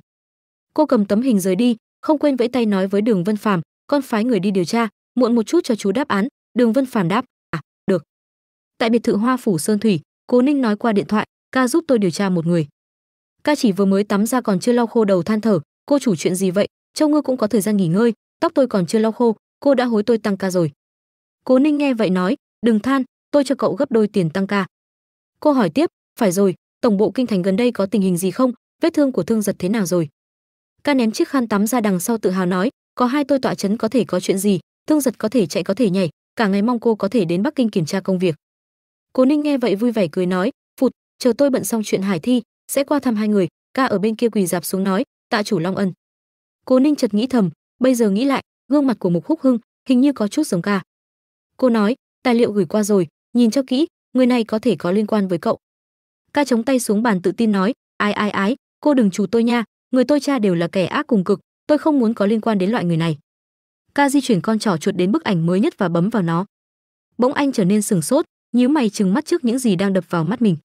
cô cầm tấm hình rời đi không quên vẫy tay nói với đường vân phàm con phái người đi điều tra muộn một chút cho chú đáp án đường vân phàm đáp à được tại biệt thự hoa phủ sơn thủy cố ninh nói qua điện thoại ca giúp tôi điều tra một người ca chỉ vừa mới tắm ra còn chưa lau khô đầu than thở cô chủ chuyện gì vậy châu ngư cũng có thời gian nghỉ ngơi tóc tôi còn chưa lau khô cô đã hối tôi tăng ca rồi cố ninh nghe vậy nói đừng than tôi cho cậu gấp đôi tiền tăng ca cô hỏi tiếp phải rồi tổng bộ kinh thành gần đây có tình hình gì không vết thương của thương giật thế nào rồi ca ném chiếc khăn tắm ra đằng sau tự hào nói có hai tôi tọa chấn có thể có chuyện gì thương giật có thể chạy có thể nhảy cả ngày mong cô có thể đến bắc kinh kiểm tra công việc cố ninh nghe vậy vui vẻ cười nói phụt chờ tôi bận xong chuyện hải thi sẽ qua thăm hai người ca ở bên kia quỳ dạp xuống nói tạ chủ long ân cố ninh chợt nghĩ thầm bây giờ nghĩ lại gương mặt của mục húc hưng hình như có chút giống ca cô nói tài liệu gửi qua rồi nhìn cho kỹ người này có thể có liên quan với cậu ca chống tay xuống bàn tự tin nói ai ai ái cô đừng chủ tôi nha người tôi cha đều là kẻ ác cùng cực tôi không muốn có liên quan đến loại người này ca di chuyển con trỏ chuột đến bức ảnh mới nhất và bấm vào nó bỗng anh trở nên sừng sốt nhíu mày chừng mắt trước những gì đang đập vào mắt mình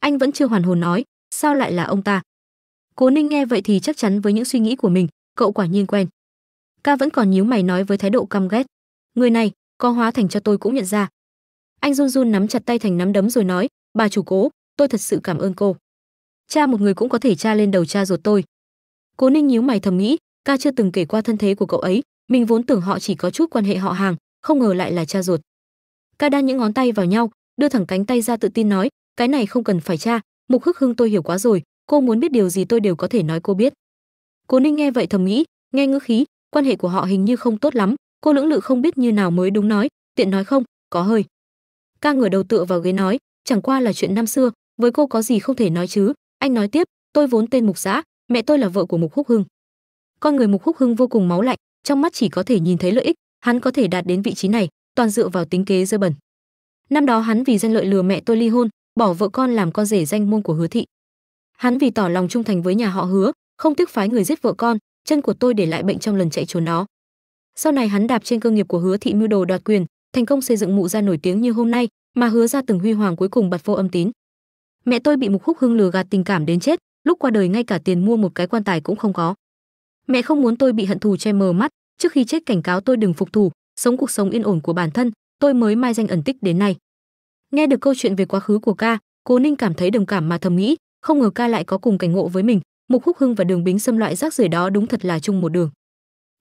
anh vẫn chưa hoàn hồn nói sao lại là ông ta cố ninh nghe vậy thì chắc chắn với những suy nghĩ của mình cậu quả nhiên quen ca vẫn còn nhíu mày nói với thái độ căm ghét người này có hóa thành cho tôi cũng nhận ra anh run run nắm chặt tay thành nắm đấm rồi nói bà chủ cố tôi thật sự cảm ơn cô cha một người cũng có thể cha lên đầu cha ruột tôi cố ninh nhíu mày thầm nghĩ ca chưa từng kể qua thân thế của cậu ấy mình vốn tưởng họ chỉ có chút quan hệ họ hàng không ngờ lại là cha ruột ca đan những ngón tay vào nhau đưa thẳng cánh tay ra tự tin nói cái này không cần phải cha mục hức hưng tôi hiểu quá rồi cô muốn biết điều gì tôi đều có thể nói cô biết cố ninh nghe vậy thầm nghĩ nghe ngữ khí quan hệ của họ hình như không tốt lắm cô lưỡng lự không biết như nào mới đúng nói tiện nói không có hơi ca ngửa đầu tựa vào ghế nói chẳng qua là chuyện năm xưa với cô có gì không thể nói chứ anh nói tiếp tôi vốn tên mục giã mẹ tôi là vợ của mục húc hưng con người mục húc hưng vô cùng máu lạnh trong mắt chỉ có thể nhìn thấy lợi ích hắn có thể đạt đến vị trí này toàn dựa vào tính kế dơ bẩn năm đó hắn vì danh lợi lừa mẹ tôi ly hôn bỏ vợ con làm con rể danh môn của hứa thị hắn vì tỏ lòng trung thành với nhà họ hứa không tiếc phái người giết vợ con chân của tôi để lại bệnh trong lần chạy trốn đó sau này hắn đạp trên cơ nghiệp của hứa thị mưu đồ đoạt quyền thành công xây dựng mụ ra nổi tiếng như hôm nay mà hứa ra từng huy hoàng cuối cùng bật vô âm tín mẹ tôi bị mục húc hưng lừa gạt tình cảm đến chết lúc qua đời ngay cả tiền mua một cái quan tài cũng không có mẹ không muốn tôi bị hận thù che mờ mắt trước khi chết cảnh cáo tôi đừng phục thù sống cuộc sống yên ổn của bản thân tôi mới mai danh ẩn tích đến nay nghe được câu chuyện về quá khứ của ca cố ninh cảm thấy đồng cảm mà thầm nghĩ không ngờ ca lại có cùng cảnh ngộ với mình mục Húc hưng và đường bính xâm loại rác rưởi đó đúng thật là chung một đường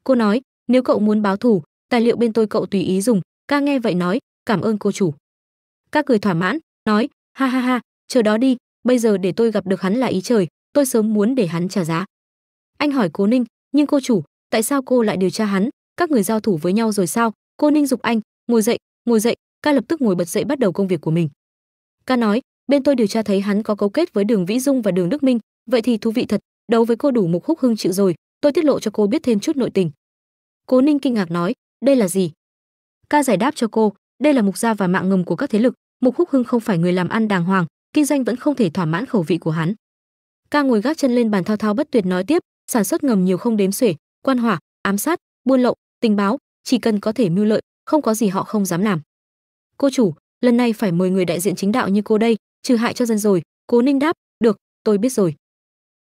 cô nói nếu cậu muốn báo thù tài liệu bên tôi cậu tùy ý dùng ca nghe vậy nói cảm ơn cô chủ ca cười thỏa mãn nói ha ha ha chờ đó đi bây giờ để tôi gặp được hắn là ý trời tôi sớm muốn để hắn trả giá anh hỏi cố ninh nhưng cô chủ tại sao cô lại điều tra hắn các người giao thủ với nhau rồi sao cô ninh dục anh ngồi dậy ngồi dậy ca lập tức ngồi bật dậy bắt đầu công việc của mình ca nói bên tôi điều tra thấy hắn có cấu kết với đường vĩ dung và đường đức minh vậy thì thú vị thật đấu với cô đủ mục húc hưng chịu rồi tôi tiết lộ cho cô biết thêm chút nội tình cố ninh kinh ngạc nói đây là gì ca giải đáp cho cô đây là mục gia và mạng ngầm của các thế lực mục húc hưng không phải người làm ăn đàng hoàng kinh doanh vẫn không thể thỏa mãn khẩu vị của hắn. Ca ngồi gác chân lên bàn thao thao bất tuyệt nói tiếp, sản xuất ngầm nhiều không đếm xuể, quan hỏa, ám sát, buôn lậu, tình báo, chỉ cần có thể mưu lợi, không có gì họ không dám làm. Cô chủ, lần này phải mời người đại diện chính đạo như cô đây, trừ hại cho dân rồi, Cố Ninh đáp, được, tôi biết rồi.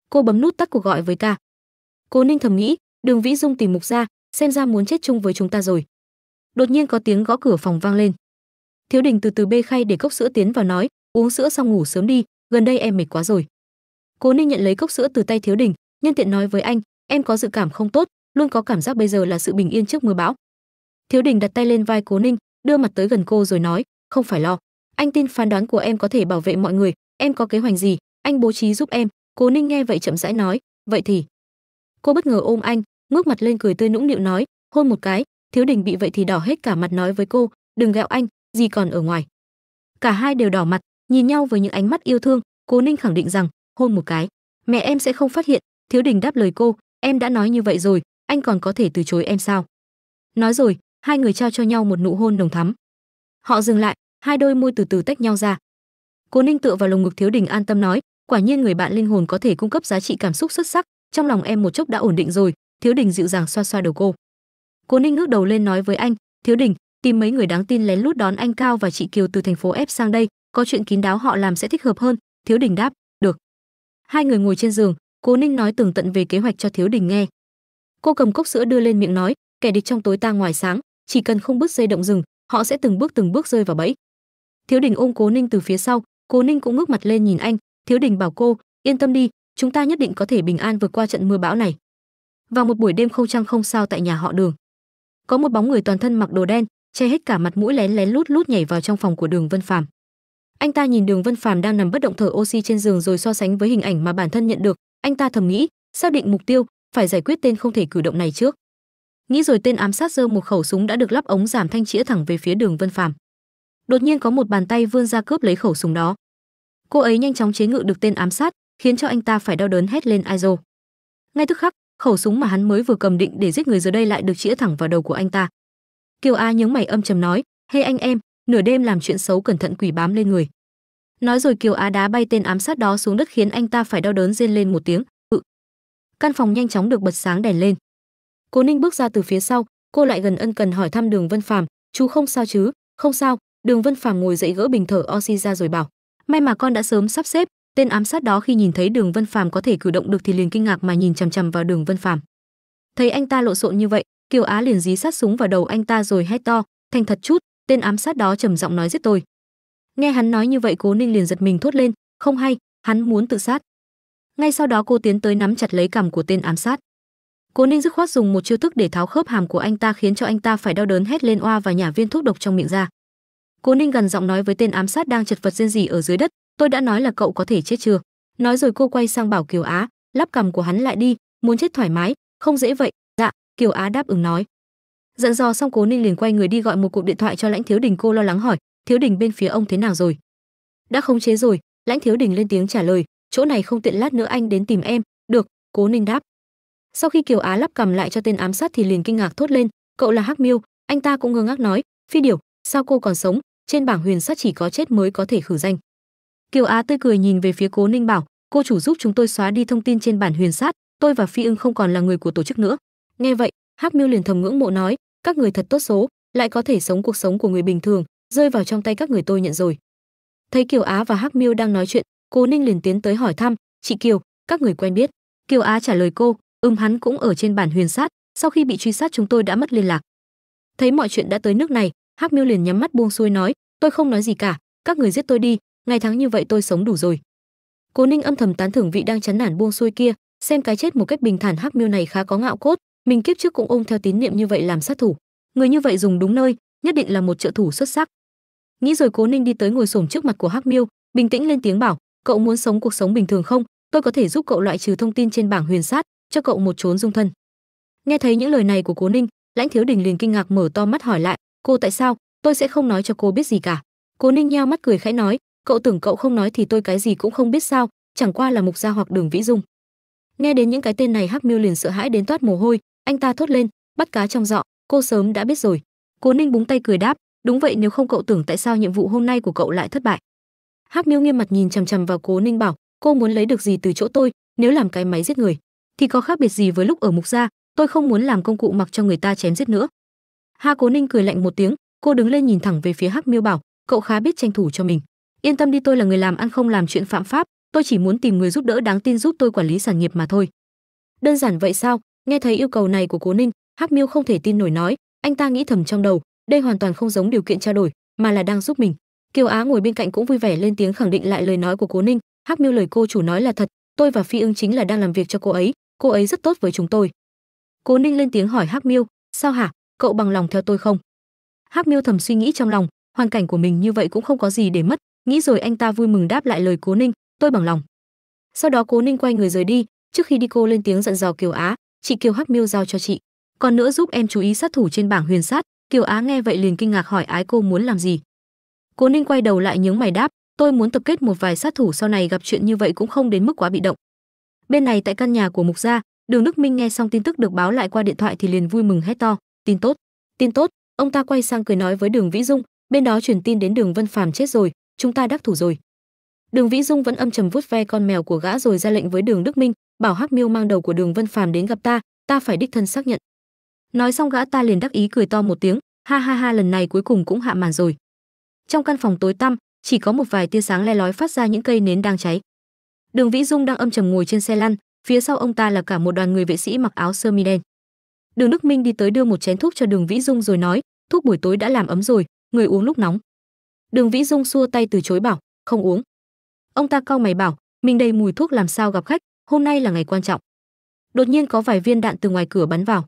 Cô bấm nút tắt cuộc gọi với ca. Cố Ninh thầm nghĩ, Đường Vĩ Dung tìm mục ra, xem ra muốn chết chung với chúng ta rồi. Đột nhiên có tiếng gõ cửa phòng vang lên. Thiếu Đình từ từ bê khay để cốc sữa tiến vào nói, uống sữa xong ngủ sớm đi gần đây em mệt quá rồi cố ninh nhận lấy cốc sữa từ tay thiếu đình nhân tiện nói với anh em có dự cảm không tốt luôn có cảm giác bây giờ là sự bình yên trước mưa bão thiếu đình đặt tay lên vai cố ninh đưa mặt tới gần cô rồi nói không phải lo anh tin phán đoán của em có thể bảo vệ mọi người em có kế hoạch gì anh bố trí giúp em cố ninh nghe vậy chậm rãi nói vậy thì cô bất ngờ ôm anh ngước mặt lên cười tươi nũng nịu nói hôn một cái thiếu đình bị vậy thì đỏ hết cả mặt nói với cô đừng gẹo anh gì còn ở ngoài cả hai đều đỏ mặt nhìn nhau với những ánh mắt yêu thương cố ninh khẳng định rằng hôn một cái mẹ em sẽ không phát hiện thiếu đình đáp lời cô em đã nói như vậy rồi anh còn có thể từ chối em sao nói rồi hai người trao cho nhau một nụ hôn đồng thắm họ dừng lại hai đôi môi từ từ tách nhau ra cố ninh tựa vào lồng ngực thiếu đình an tâm nói quả nhiên người bạn linh hồn có thể cung cấp giá trị cảm xúc xuất sắc trong lòng em một chốc đã ổn định rồi thiếu đình dịu dàng xoa xoa đầu cô cố ninh ngước đầu lên nói với anh thiếu đình tìm mấy người đáng tin lén lút đón anh cao và chị kiều từ thành phố ép sang đây có chuyện kín đáo họ làm sẽ thích hợp hơn thiếu đình đáp được hai người ngồi trên giường cố ninh nói tường tận về kế hoạch cho thiếu đình nghe cô cầm cốc sữa đưa lên miệng nói kẻ địch trong tối ta ngoài sáng chỉ cần không bước dây động rừng họ sẽ từng bước từng bước rơi vào bẫy thiếu đình ôm cố ninh từ phía sau cố ninh cũng ngước mặt lên nhìn anh thiếu đình bảo cô yên tâm đi chúng ta nhất định có thể bình an vượt qua trận mưa bão này vào một buổi đêm không trăng không sao tại nhà họ đường có một bóng người toàn thân mặc đồ đen che hết cả mặt mũi lén lén lút lút nhảy vào trong phòng của đường vân phàm anh ta nhìn đường vân phàm đang nằm bất động thở oxy trên giường rồi so sánh với hình ảnh mà bản thân nhận được anh ta thầm nghĩ xác định mục tiêu phải giải quyết tên không thể cử động này trước nghĩ rồi tên ám sát giơ một khẩu súng đã được lắp ống giảm thanh chĩa thẳng về phía đường vân phàm đột nhiên có một bàn tay vươn ra cướp lấy khẩu súng đó cô ấy nhanh chóng chế ngự được tên ám sát khiến cho anh ta phải đau đớn hét lên ISO. ngay tức khắc khẩu súng mà hắn mới vừa cầm định để giết người giờ đây lại được chĩa thẳng vào đầu của anh ta kiều a nhướng mày âm trầm nói hê hey anh em nửa đêm làm chuyện xấu cẩn thận quỷ bám lên người nói rồi kiều á đá bay tên ám sát đó xuống đất khiến anh ta phải đau đớn rên lên một tiếng ừ. căn phòng nhanh chóng được bật sáng đèn lên cố ninh bước ra từ phía sau cô lại gần ân cần hỏi thăm đường vân phàm chú không sao chứ không sao đường vân phàm ngồi dậy gỡ bình thở oxy ra rồi bảo may mà con đã sớm sắp xếp tên ám sát đó khi nhìn thấy đường vân phàm có thể cử động được thì liền kinh ngạc mà nhìn chằm chằm vào đường vân phàm thấy anh ta lộn xộn như vậy kiều á liền dí sát súng vào đầu anh ta rồi hét to thành thật chút tên ám sát đó trầm giọng nói giết tôi nghe hắn nói như vậy cố ninh liền giật mình thốt lên không hay hắn muốn tự sát ngay sau đó cô tiến tới nắm chặt lấy cằm của tên ám sát cố ninh dứt khoát dùng một chiêu thức để tháo khớp hàm của anh ta khiến cho anh ta phải đau đớn hét lên oa và nhả viên thuốc độc trong miệng ra cố ninh gần giọng nói với tên ám sát đang chật vật rên rỉ ở dưới đất tôi đã nói là cậu có thể chết chưa nói rồi cô quay sang bảo kiều á lắp cằm của hắn lại đi muốn chết thoải mái không dễ vậy dạ kiều á đáp ứng nói dặn dò xong cố ninh liền quay người đi gọi một cuộc điện thoại cho lãnh thiếu đình cô lo lắng hỏi thiếu đình bên phía ông thế nào rồi đã khống chế rồi lãnh thiếu đình lên tiếng trả lời chỗ này không tiện lát nữa anh đến tìm em được cố ninh đáp sau khi kiều á lắp cầm lại cho tên ám sát thì liền kinh ngạc thốt lên cậu là hắc miêu anh ta cũng ngơ ngác nói phi điểu sao cô còn sống trên bảng huyền sát chỉ có chết mới có thể khử danh kiều á tươi cười nhìn về phía cố ninh bảo cô chủ giúp chúng tôi xóa đi thông tin trên bản huyền sát tôi và phi ưng không còn là người của tổ chức nữa nghe vậy hắc miêu liền thầm ngưỡng mộ nói các người thật tốt số lại có thể sống cuộc sống của người bình thường rơi vào trong tay các người tôi nhận rồi thấy kiều á và hắc miêu đang nói chuyện cô ninh liền tiến tới hỏi thăm chị kiều các người quen biết kiều á trả lời cô ừm hắn cũng ở trên bản huyền sát sau khi bị truy sát chúng tôi đã mất liên lạc thấy mọi chuyện đã tới nước này hắc miêu liền nhắm mắt buông xuôi nói tôi không nói gì cả các người giết tôi đi ngày tháng như vậy tôi sống đủ rồi cố ninh âm thầm tán thưởng vị đang chán nản buông xuôi kia xem cái chết một cách bình thản hắc miêu này khá có ngạo cốt mình kiếp trước cũng ôm theo tín niệm như vậy làm sát thủ người như vậy dùng đúng nơi nhất định là một trợ thủ xuất sắc nghĩ rồi cố ninh đi tới ngồi xổm trước mặt của hắc miêu bình tĩnh lên tiếng bảo cậu muốn sống cuộc sống bình thường không tôi có thể giúp cậu loại trừ thông tin trên bảng huyền sát cho cậu một chốn dung thân nghe thấy những lời này của cố ninh lãnh thiếu đình liền kinh ngạc mở to mắt hỏi lại cô tại sao tôi sẽ không nói cho cô biết gì cả cố ninh nheo mắt cười khẽ nói cậu tưởng cậu không nói thì tôi cái gì cũng không biết sao chẳng qua là mục gia hoặc đường vĩ dung nghe đến những cái tên này hắc miêu liền sợ hãi đến toát mồ hôi anh ta thốt lên bắt cá trong dọ cô sớm đã biết rồi cố ninh búng tay cười đáp đúng vậy nếu không cậu tưởng tại sao nhiệm vụ hôm nay của cậu lại thất bại hắc miêu nghiêm mặt nhìn chằm chằm vào cố ninh bảo cô muốn lấy được gì từ chỗ tôi nếu làm cái máy giết người thì có khác biệt gì với lúc ở mục gia tôi không muốn làm công cụ mặc cho người ta chém giết nữa ha cố ninh cười lạnh một tiếng cô đứng lên nhìn thẳng về phía hắc miêu bảo cậu khá biết tranh thủ cho mình yên tâm đi tôi là người làm ăn không làm chuyện phạm pháp tôi chỉ muốn tìm người giúp đỡ đáng tin giúp tôi quản lý sản nghiệp mà thôi đơn giản vậy sao nghe thấy yêu cầu này của cố ninh hắc miêu không thể tin nổi nói anh ta nghĩ thầm trong đầu đây hoàn toàn không giống điều kiện trao đổi mà là đang giúp mình kiều á ngồi bên cạnh cũng vui vẻ lên tiếng khẳng định lại lời nói của cố ninh hắc miêu lời cô chủ nói là thật tôi và phi ưng chính là đang làm việc cho cô ấy cô ấy rất tốt với chúng tôi cố ninh lên tiếng hỏi hắc miêu sao hả cậu bằng lòng theo tôi không hắc miêu thầm suy nghĩ trong lòng hoàn cảnh của mình như vậy cũng không có gì để mất nghĩ rồi anh ta vui mừng đáp lại lời cố ninh tôi bằng lòng sau đó cố ninh quay người rời đi trước khi đi cô lên tiếng giận dò kiều á chị Kiều Hắc Miêu giao cho chị. Còn nữa giúp em chú ý sát thủ trên bảng huyền sát, Kiều Á nghe vậy liền kinh ngạc hỏi ái cô muốn làm gì. Cố Ninh quay đầu lại nhướng mày đáp, tôi muốn tập kết một vài sát thủ sau này gặp chuyện như vậy cũng không đến mức quá bị động. Bên này tại căn nhà của Mục gia, Đường Đức Minh nghe xong tin tức được báo lại qua điện thoại thì liền vui mừng hét to, tin tốt, tin tốt, ông ta quay sang cười nói với Đường Vĩ Dung, bên đó truyền tin đến Đường Vân Phàm chết rồi, chúng ta đắc thủ rồi. Đường Vĩ Dung vẫn âm trầm vuốt ve con mèo của gã rồi ra lệnh với Đường Đức Minh, bảo Hắc Miêu mang đầu của Đường Vân Phàm đến gặp ta, ta phải đích thân xác nhận. Nói xong gã ta liền đắc ý cười to một tiếng, ha ha ha lần này cuối cùng cũng hạ màn rồi. Trong căn phòng tối tăm, chỉ có một vài tia sáng le lói phát ra những cây nến đang cháy. Đường Vĩ Dung đang âm trầm ngồi trên xe lăn, phía sau ông ta là cả một đoàn người vệ sĩ mặc áo sơ mi đen. Đường Đức Minh đi tới đưa một chén thuốc cho Đường Vĩ Dung rồi nói, thuốc buổi tối đã làm ấm rồi, người uống lúc nóng. Đường Vĩ Dung xua tay từ chối bảo, không uống. Ông ta cau mày bảo, mình đầy mùi thuốc làm sao gặp khách, hôm nay là ngày quan trọng. Đột nhiên có vài viên đạn từ ngoài cửa bắn vào,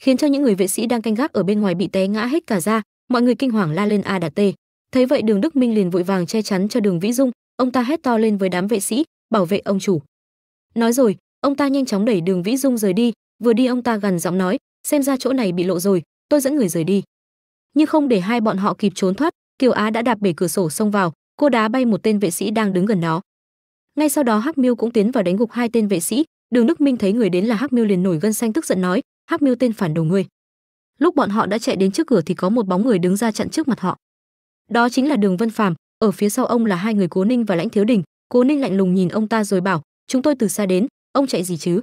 khiến cho những người vệ sĩ đang canh gác ở bên ngoài bị té ngã hết cả ra, mọi người kinh hoàng la lên a đà tê Thấy vậy Đường Đức Minh liền vội vàng che chắn cho Đường Vĩ Dung, ông ta hét to lên với đám vệ sĩ, bảo vệ ông chủ. Nói rồi, ông ta nhanh chóng đẩy Đường Vĩ Dung rời đi, vừa đi ông ta gần giọng nói, xem ra chỗ này bị lộ rồi, tôi dẫn người rời đi. Nhưng không để hai bọn họ kịp trốn thoát, Kiều Á đã đạp bể cửa sổ xông vào, cô đá bay một tên vệ sĩ đang đứng gần nó ngay sau đó hắc miêu cũng tiến vào đánh gục hai tên vệ sĩ đường đức minh thấy người đến là hắc miêu liền nổi gân xanh tức giận nói hắc miêu tên phản đồ ngươi lúc bọn họ đã chạy đến trước cửa thì có một bóng người đứng ra chặn trước mặt họ đó chính là đường vân phàm ở phía sau ông là hai người cố ninh và lãnh thiếu đình cố ninh lạnh lùng nhìn ông ta rồi bảo chúng tôi từ xa đến ông chạy gì chứ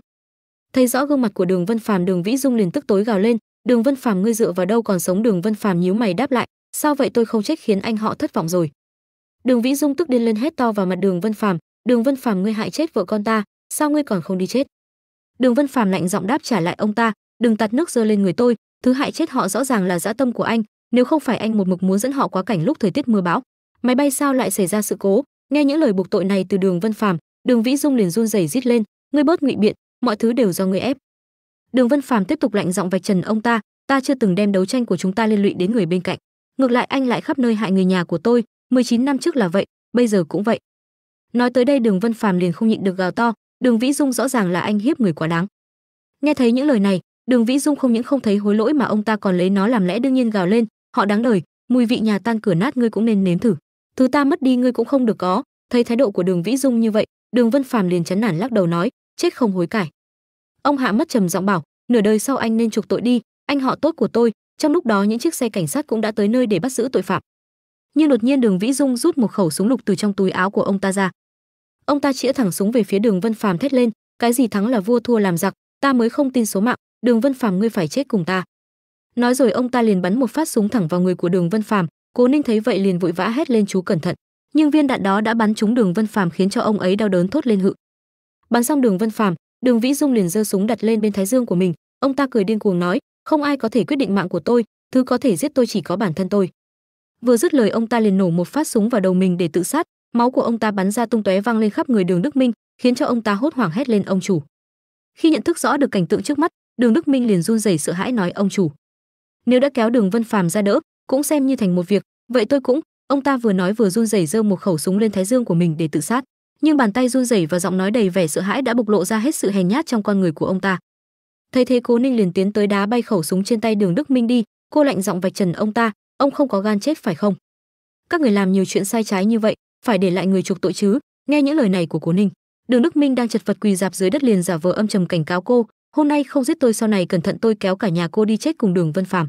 thấy rõ gương mặt của đường vân phàm đường vĩ dung liền tức tối gào lên đường vân phàm ngươi dựa vào đâu còn sống đường vân phàm nhíu mày đáp lại sao vậy tôi không trách khiến anh họ thất vọng rồi Đường Vĩ Dung tức điên lên hét to vào mặt Đường Vân Phàm, "Đường Vân Phàm ngươi hại chết vợ con ta, sao ngươi còn không đi chết?" Đường Vân Phàm lạnh giọng đáp trả lại ông ta, "Đừng tạt nước dơ lên người tôi, thứ hại chết họ rõ ràng là dã tâm của anh, nếu không phải anh một mực muốn dẫn họ qua cảnh lúc thời tiết mưa bão, máy bay sao lại xảy ra sự cố?" Nghe những lời buộc tội này từ Đường Vân Phàm, Đường Vĩ Dung liền run rẩy rít lên, "Ngươi bớt ngụy biện, mọi thứ đều do ngươi ép." Đường Vân Phàm tiếp tục lạnh giọng vạch trần ông ta, "Ta chưa từng đem đấu tranh của chúng ta liên lụy đến người bên cạnh, ngược lại anh lại khắp nơi hại người nhà của tôi, 19 năm trước là vậy, bây giờ cũng vậy. Nói tới đây Đường Vân Phàm liền không nhịn được gào to, Đường Vĩ Dung rõ ràng là anh hiếp người quá đáng. Nghe thấy những lời này, Đường Vĩ Dung không những không thấy hối lỗi mà ông ta còn lấy nó làm lẽ đương nhiên gào lên, họ đáng đời, mùi vị nhà tan cửa nát ngươi cũng nên nếm thử. Thứ ta mất đi ngươi cũng không được có. Thấy thái độ của Đường Vĩ Dung như vậy, Đường Vân Phàm liền chán nản lắc đầu nói, chết không hối cải. Ông Hạ mất trầm giọng bảo, nửa đời sau anh nên chuộc tội đi, anh họ tốt của tôi, trong lúc đó những chiếc xe cảnh sát cũng đã tới nơi để bắt giữ tội phạm nhưng đột nhiên đường vĩ dung rút một khẩu súng lục từ trong túi áo của ông ta ra ông ta chĩa thẳng súng về phía đường vân phàm thét lên cái gì thắng là vua thua làm giặc ta mới không tin số mạng đường vân phàm ngươi phải chết cùng ta nói rồi ông ta liền bắn một phát súng thẳng vào người của đường vân phàm cố ninh thấy vậy liền vội vã hét lên chú cẩn thận nhưng viên đạn đó đã bắn trúng đường vân phàm khiến cho ông ấy đau đớn thốt lên hự bắn xong đường vân phàm đường vĩ dung liền giơ súng đặt lên bên thái dương của mình ông ta cười điên cuồng nói không ai có thể quyết định mạng của tôi thứ có thể giết tôi chỉ có bản thân tôi vừa dứt lời ông ta liền nổ một phát súng vào đầu mình để tự sát máu của ông ta bắn ra tung tóe văng lên khắp người đường đức minh khiến cho ông ta hốt hoảng hét lên ông chủ khi nhận thức rõ được cảnh tượng trước mắt đường đức minh liền run rẩy sợ hãi nói ông chủ nếu đã kéo đường vân phàm ra đỡ cũng xem như thành một việc vậy tôi cũng ông ta vừa nói vừa run rẩy giơ một khẩu súng lên thái dương của mình để tự sát nhưng bàn tay run rẩy và giọng nói đầy vẻ sợ hãi đã bộc lộ ra hết sự hèn nhát trong con người của ông ta thấy thế cố ninh liền tiến tới đá bay khẩu súng trên tay đường đức minh đi cô lạnh giọng vạch trần ông ta ông không có gan chết phải không các người làm nhiều chuyện sai trái như vậy phải để lại người chuộc tội chứ nghe những lời này của cố ninh đường đức minh đang chật vật quỳ dạp dưới đất liền giả vờ âm trầm cảnh cáo cô hôm nay không giết tôi sau này cẩn thận tôi kéo cả nhà cô đi chết cùng đường vân phàm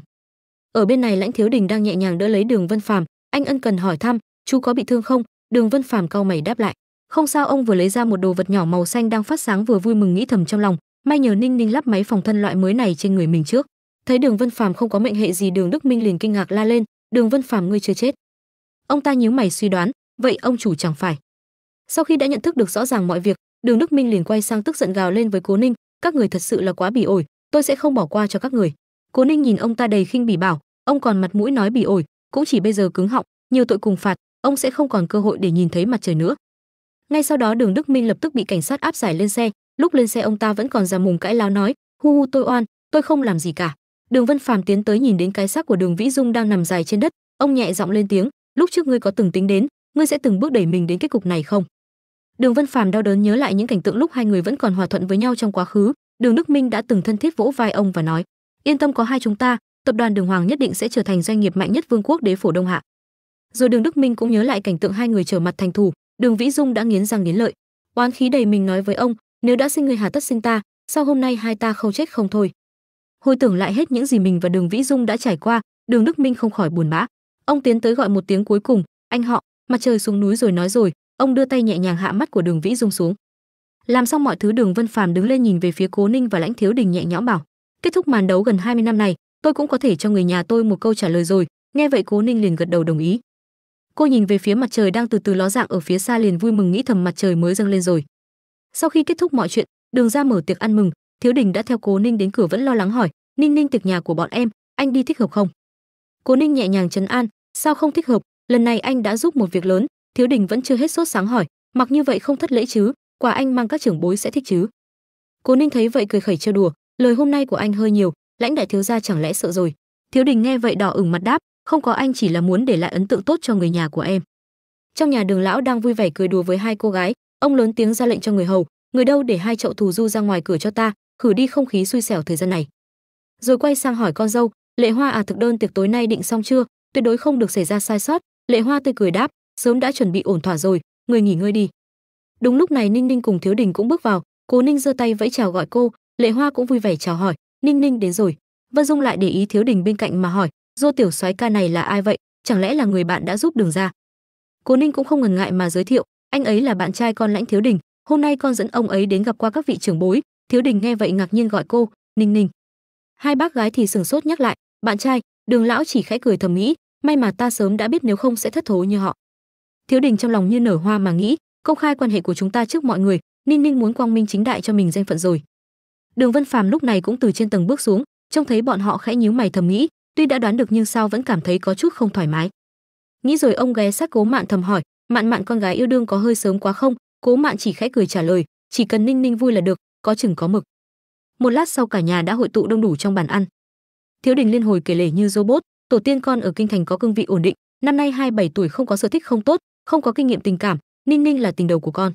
ở bên này lãnh thiếu đình đang nhẹ nhàng đỡ lấy đường vân phàm anh ân cần hỏi thăm chú có bị thương không đường vân phàm cau mày đáp lại không sao ông vừa lấy ra một đồ vật nhỏ màu xanh đang phát sáng vừa vui mừng nghĩ thầm trong lòng may nhờ ninh ninh lắp máy phòng thân loại mới này trên người mình trước thấy đường vân phàm không có mệnh hệ gì đường đức minh liền kinh ngạc la lên đường vân phàm ngươi chưa chết ông ta nhíu mày suy đoán vậy ông chủ chẳng phải sau khi đã nhận thức được rõ ràng mọi việc đường đức minh liền quay sang tức giận gào lên với cố ninh các người thật sự là quá bỉ ổi tôi sẽ không bỏ qua cho các người cố ninh nhìn ông ta đầy khinh bỉ bảo ông còn mặt mũi nói bỉ ổi cũng chỉ bây giờ cứng họng nhiều tội cùng phạt ông sẽ không còn cơ hội để nhìn thấy mặt trời nữa ngay sau đó đường đức minh lập tức bị cảnh sát áp giải lên xe lúc lên xe ông ta vẫn còn ra mùng cãi láo nói hu hu tôi oan tôi không làm gì cả Đường Vân Phàm tiến tới nhìn đến cái xác của Đường Vĩ Dung đang nằm dài trên đất, ông nhẹ giọng lên tiếng, "Lúc trước ngươi có từng tính đến, ngươi sẽ từng bước đẩy mình đến kết cục này không?" Đường Vân Phàm đau đớn nhớ lại những cảnh tượng lúc hai người vẫn còn hòa thuận với nhau trong quá khứ, Đường Đức Minh đã từng thân thiết vỗ vai ông và nói, "Yên tâm có hai chúng ta, tập đoàn Đường Hoàng nhất định sẽ trở thành doanh nghiệp mạnh nhất vương quốc đế phổ Đông Hạ." Rồi Đường Đức Minh cũng nhớ lại cảnh tượng hai người trở mặt thành thù, Đường Vĩ Dung đã nghiến răng nghiến lợi, oán khí đầy mình nói với ông, "Nếu đã sinh người hà tất sinh ta, sau hôm nay hai ta không chết không thôi?" hồi tưởng lại hết những gì mình và đường vĩ dung đã trải qua đường đức minh không khỏi buồn bã ông tiến tới gọi một tiếng cuối cùng anh họ mặt trời xuống núi rồi nói rồi ông đưa tay nhẹ nhàng hạ mắt của đường vĩ dung xuống làm xong mọi thứ đường vân phàm đứng lên nhìn về phía cố ninh và lãnh thiếu đình nhẹ nhõm bảo kết thúc màn đấu gần 20 năm này tôi cũng có thể cho người nhà tôi một câu trả lời rồi nghe vậy cố ninh liền gật đầu đồng ý cô nhìn về phía mặt trời đang từ từ ló dạng ở phía xa liền vui mừng nghĩ thầm mặt trời mới dâng lên rồi sau khi kết thúc mọi chuyện đường ra mở tiệc ăn mừng Thiếu Đình đã theo Cố Ninh đến cửa vẫn lo lắng hỏi, "Ninh Ninh tiệc nhà của bọn em, anh đi thích hợp không?" Cố Ninh nhẹ nhàng chấn an, "Sao không thích hợp, lần này anh đã giúp một việc lớn." Thiếu Đình vẫn chưa hết sốt sáng hỏi, "Mặc như vậy không thất lễ chứ, quả anh mang các trưởng bối sẽ thích chứ?" Cố Ninh thấy vậy cười khẩy trêu đùa, "Lời hôm nay của anh hơi nhiều, lãnh đại thiếu gia chẳng lẽ sợ rồi?" Thiếu Đình nghe vậy đỏ ửng mặt đáp, "Không có anh chỉ là muốn để lại ấn tượng tốt cho người nhà của em." Trong nhà Đường lão đang vui vẻ cười đùa với hai cô gái, ông lớn tiếng ra lệnh cho người hầu, người đâu để hai chậu thù du ra ngoài cửa cho ta khử đi không khí xui xẻo thời gian này rồi quay sang hỏi con dâu lệ hoa à thực đơn tiệc tối nay định xong chưa tuyệt đối không được xảy ra sai sót lệ hoa tươi cười đáp sớm đã chuẩn bị ổn thỏa rồi người nghỉ ngơi đi đúng lúc này ninh ninh cùng thiếu đình cũng bước vào cố ninh giơ tay vẫy chào gọi cô lệ hoa cũng vui vẻ chào hỏi ninh ninh đến rồi vân dung lại để ý thiếu đình bên cạnh mà hỏi dô tiểu soái ca này là ai vậy chẳng lẽ là người bạn đã giúp đường ra cố ninh cũng không ngần ngại mà giới thiệu anh ấy là bạn trai con lãnh thiếu đình hôm nay con dẫn ông ấy đến gặp qua các vị trưởng bối Thiếu Đình nghe vậy ngạc nhiên gọi cô, "Ninh Ninh." Hai bác gái thì sửng sốt nhắc lại, "Bạn trai?" Đường lão chỉ khẽ cười thầm nghĩ, may mà ta sớm đã biết nếu không sẽ thất thố như họ. Thiếu Đình trong lòng như nở hoa mà nghĩ, công khai quan hệ của chúng ta trước mọi người, Ninh Ninh muốn quang minh chính đại cho mình danh phận rồi. Đường Vân Phàm lúc này cũng từ trên tầng bước xuống, trông thấy bọn họ khẽ nhíu mày thầm nghĩ, tuy đã đoán được nhưng sao vẫn cảm thấy có chút không thoải mái. Nghĩ rồi ông ghé sát Cố Mạn thầm hỏi, "Mạn Mạn con gái yêu đương có hơi sớm quá không?" Cố Mạn chỉ khẽ cười trả lời, "Chỉ cần Ninh Ninh vui là được, có chừng có mực. Một lát sau cả nhà đã hội tụ đông đủ trong bàn ăn. Thiếu Đình liên hồi kể lể như robot, tổ tiên con ở kinh thành có cương vị ổn định, năm nay 27 tuổi không có sở thích không tốt, không có kinh nghiệm tình cảm, Ninh Ninh là tình đầu của con.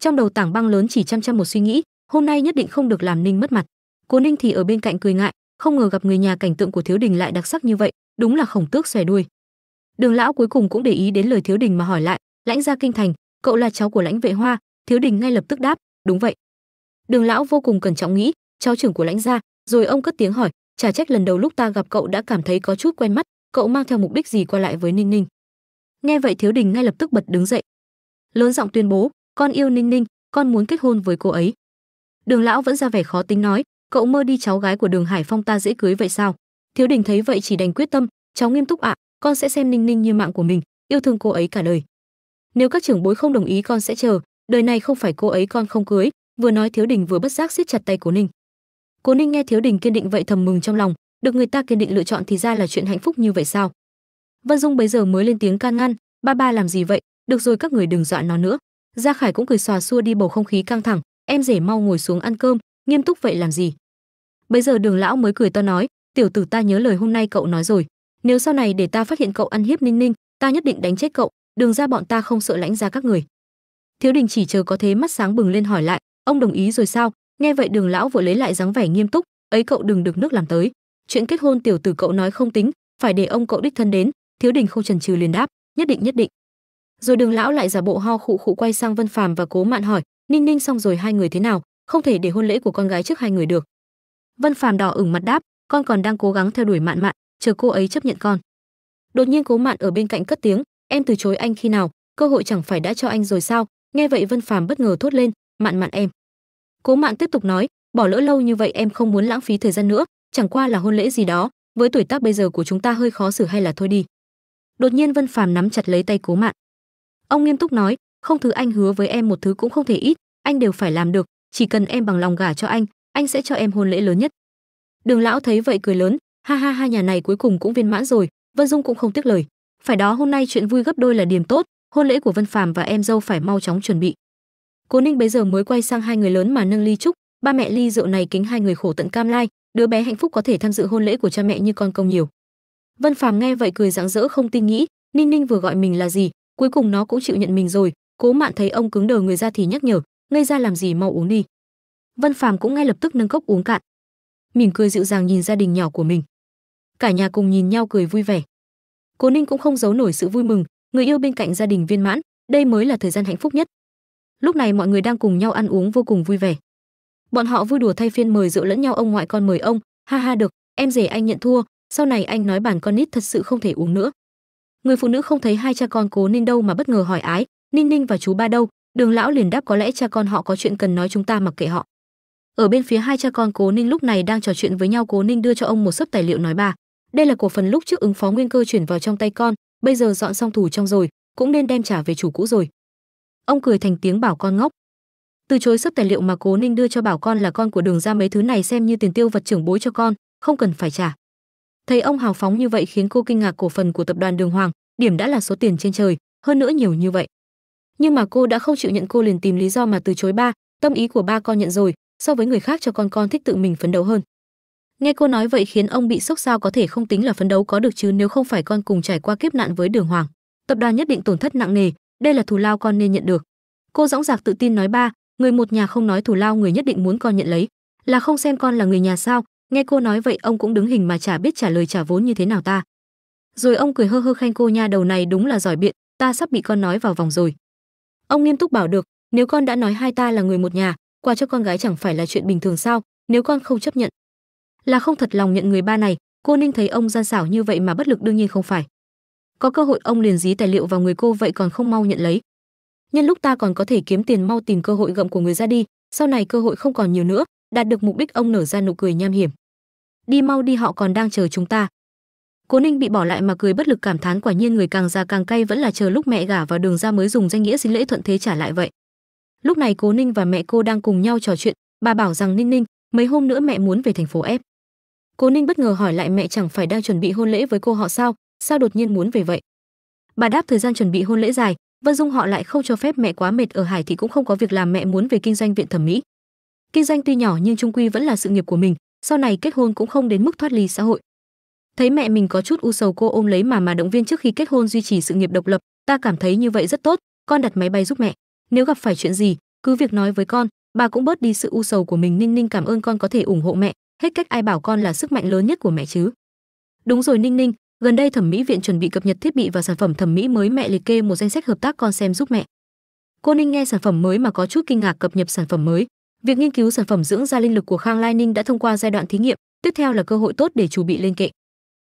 Trong đầu Tảng Băng lớn chỉ chăm chăm một suy nghĩ, hôm nay nhất định không được làm Ninh mất mặt. Cố Ninh thì ở bên cạnh cười ngại, không ngờ gặp người nhà cảnh tượng của Thiếu Đình lại đặc sắc như vậy, đúng là khổng tước xòe đuôi. Đường lão cuối cùng cũng để ý đến lời Thiếu Đình mà hỏi lại, lãnh gia kinh thành, cậu là cháu của lãnh vệ hoa, Thiếu Đình ngay lập tức đáp, đúng vậy đường lão vô cùng cẩn trọng nghĩ cháu trưởng của lãnh gia rồi ông cất tiếng hỏi chả trách lần đầu lúc ta gặp cậu đã cảm thấy có chút quen mắt cậu mang theo mục đích gì qua lại với ninh ninh nghe vậy thiếu đình ngay lập tức bật đứng dậy lớn giọng tuyên bố con yêu ninh ninh con muốn kết hôn với cô ấy đường lão vẫn ra vẻ khó tính nói cậu mơ đi cháu gái của đường hải phong ta dễ cưới vậy sao thiếu đình thấy vậy chỉ đành quyết tâm cháu nghiêm túc ạ con sẽ xem ninh ninh như mạng của mình yêu thương cô ấy cả đời nếu các trưởng bối không đồng ý con sẽ chờ đời này không phải cô ấy con không cưới vừa nói thiếu đình vừa bất giác siết chặt tay cố ninh cố ninh nghe thiếu đình kiên định vậy thầm mừng trong lòng được người ta kiên định lựa chọn thì ra là chuyện hạnh phúc như vậy sao vân dung bấy giờ mới lên tiếng can ngăn ba ba làm gì vậy được rồi các người đừng dọa nó nữa gia khải cũng cười xòa xua đi bầu không khí căng thẳng em rể mau ngồi xuống ăn cơm nghiêm túc vậy làm gì bấy giờ đường lão mới cười to nói tiểu tử ta nhớ lời hôm nay cậu nói rồi nếu sau này để ta phát hiện cậu ăn hiếp ninh ninh ta nhất định đánh chết cậu đường ra bọn ta không sợ lãnh ra các người thiếu đình chỉ chờ có thế mắt sáng bừng lên hỏi lại ông đồng ý rồi sao nghe vậy đường lão vừa lấy lại dáng vẻ nghiêm túc ấy cậu đừng được nước làm tới chuyện kết hôn tiểu tử cậu nói không tính phải để ông cậu đích thân đến thiếu đình không trần trừ liền đáp nhất định nhất định rồi đường lão lại giả bộ ho khụ khụ quay sang vân phàm và cố mạn hỏi ninh ninh xong rồi hai người thế nào không thể để hôn lễ của con gái trước hai người được vân phàm đỏ ửng mặt đáp con còn đang cố gắng theo đuổi mạn mạn chờ cô ấy chấp nhận con đột nhiên cố mạn ở bên cạnh cất tiếng em từ chối anh khi nào cơ hội chẳng phải đã cho anh rồi sao nghe vậy vân phàm bất ngờ thốt lên mạn mạn em Cố Mạn tiếp tục nói, bỏ lỡ lâu như vậy em không muốn lãng phí thời gian nữa, chẳng qua là hôn lễ gì đó, với tuổi tác bây giờ của chúng ta hơi khó xử hay là thôi đi. Đột nhiên Vân Phàm nắm chặt lấy tay Cố Mạn. Ông nghiêm túc nói, không thứ anh hứa với em một thứ cũng không thể ít, anh đều phải làm được, chỉ cần em bằng lòng gả cho anh, anh sẽ cho em hôn lễ lớn nhất. Đường lão thấy vậy cười lớn, ha ha ha nhà này cuối cùng cũng viên mãn rồi, Vân Dung cũng không tiếc lời. Phải đó hôm nay chuyện vui gấp đôi là điểm tốt, hôn lễ của Vân Phàm và em dâu phải mau chóng chuẩn bị cố ninh bấy giờ mới quay sang hai người lớn mà nâng ly chúc ba mẹ ly rượu này kính hai người khổ tận cam lai đứa bé hạnh phúc có thể tham dự hôn lễ của cha mẹ như con công nhiều vân phàm nghe vậy cười rạng rỡ không tin nghĩ ninh ninh vừa gọi mình là gì cuối cùng nó cũng chịu nhận mình rồi cố mạn thấy ông cứng đờ người ra thì nhắc nhở ngây ra làm gì mau uống đi vân phàm cũng ngay lập tức nâng cốc uống cạn mỉm cười dịu dàng nhìn gia đình nhỏ của mình cả nhà cùng nhìn nhau cười vui vẻ cố ninh cũng không giấu nổi sự vui mừng người yêu bên cạnh gia đình viên mãn đây mới là thời gian hạnh phúc nhất Lúc này mọi người đang cùng nhau ăn uống vô cùng vui vẻ. Bọn họ vui đùa thay phiên mời rượu lẫn nhau ông ngoại con mời ông, ha ha được, em rể anh nhận thua, sau này anh nói bản con nít thật sự không thể uống nữa. Người phụ nữ không thấy hai cha con Cố Ninh đâu mà bất ngờ hỏi ái, Ninh Ninh và chú ba đâu? Đường lão liền đáp có lẽ cha con họ có chuyện cần nói chúng ta mặc kệ họ. Ở bên phía hai cha con Cố Ninh lúc này đang trò chuyện với nhau, Cố Ninh đưa cho ông một sấp tài liệu nói bà, đây là cổ phần lúc trước ứng phó nguyên cơ chuyển vào trong tay con, bây giờ dọn xong thủ trong rồi, cũng nên đem trả về chủ cũ rồi. Ông cười thành tiếng bảo con ngốc. Từ chối sấp tài liệu mà Cố Ninh đưa cho bảo con là con của đường ra mấy thứ này xem như tiền tiêu vật trưởng bối cho con, không cần phải trả. Thấy ông hào phóng như vậy khiến cô kinh ngạc cổ phần của tập đoàn Đường Hoàng, điểm đã là số tiền trên trời, hơn nữa nhiều như vậy. Nhưng mà cô đã không chịu nhận cô liền tìm lý do mà từ chối ba, tâm ý của ba con nhận rồi, so với người khác cho con con thích tự mình phấn đấu hơn. Nghe cô nói vậy khiến ông bị sốc sao có thể không tính là phấn đấu có được chứ nếu không phải con cùng trải qua kiếp nạn với Đường Hoàng, tập đoàn nhất định tổn thất nặng nề, đây là thù lao con nên nhận được cô dõng dạc tự tin nói ba người một nhà không nói thù lao người nhất định muốn con nhận lấy là không xem con là người nhà sao nghe cô nói vậy ông cũng đứng hình mà chả biết trả lời trả vốn như thế nào ta rồi ông cười hơ hơ khen cô nha đầu này đúng là giỏi biện ta sắp bị con nói vào vòng rồi ông nghiêm túc bảo được nếu con đã nói hai ta là người một nhà quà cho con gái chẳng phải là chuyện bình thường sao nếu con không chấp nhận là không thật lòng nhận người ba này cô ninh thấy ông gian xảo như vậy mà bất lực đương nhiên không phải có cơ hội ông liền dí tài liệu vào người cô vậy còn không mau nhận lấy nhân lúc ta còn có thể kiếm tiền mau tìm cơ hội gậm của người ra đi sau này cơ hội không còn nhiều nữa đạt được mục đích ông nở ra nụ cười nham hiểm đi mau đi họ còn đang chờ chúng ta cố ninh bị bỏ lại mà cười bất lực cảm thán quả nhiên người càng già càng cay vẫn là chờ lúc mẹ gả vào đường ra mới dùng danh nghĩa xin lễ thuận thế trả lại vậy lúc này cố ninh và mẹ cô đang cùng nhau trò chuyện bà bảo rằng ninh ninh mấy hôm nữa mẹ muốn về thành phố ép cố ninh bất ngờ hỏi lại mẹ chẳng phải đang chuẩn bị hôn lễ với cô họ sao sao đột nhiên muốn về vậy bà đáp thời gian chuẩn bị hôn lễ dài vân dung họ lại không cho phép mẹ quá mệt ở hải thì cũng không có việc làm mẹ muốn về kinh doanh viện thẩm mỹ kinh doanh tuy nhỏ nhưng trung quy vẫn là sự nghiệp của mình sau này kết hôn cũng không đến mức thoát ly xã hội thấy mẹ mình có chút u sầu cô ôm lấy mà mà động viên trước khi kết hôn duy trì sự nghiệp độc lập ta cảm thấy như vậy rất tốt con đặt máy bay giúp mẹ nếu gặp phải chuyện gì cứ việc nói với con bà cũng bớt đi sự u sầu của mình ninh ninh cảm ơn con có thể ủng hộ mẹ hết cách ai bảo con là sức mạnh lớn nhất của mẹ chứ đúng rồi ninh ninh Gần đây thẩm mỹ viện chuẩn bị cập nhật thiết bị và sản phẩm thẩm mỹ mới mẹ liệt kê một danh sách hợp tác con xem giúp mẹ. Cô Ninh nghe sản phẩm mới mà có chút kinh ngạc cập nhật sản phẩm mới. Việc nghiên cứu sản phẩm dưỡng da linh lực của Khang Lai Ninh đã thông qua giai đoạn thí nghiệm, tiếp theo là cơ hội tốt để chuẩn bị lên kệ.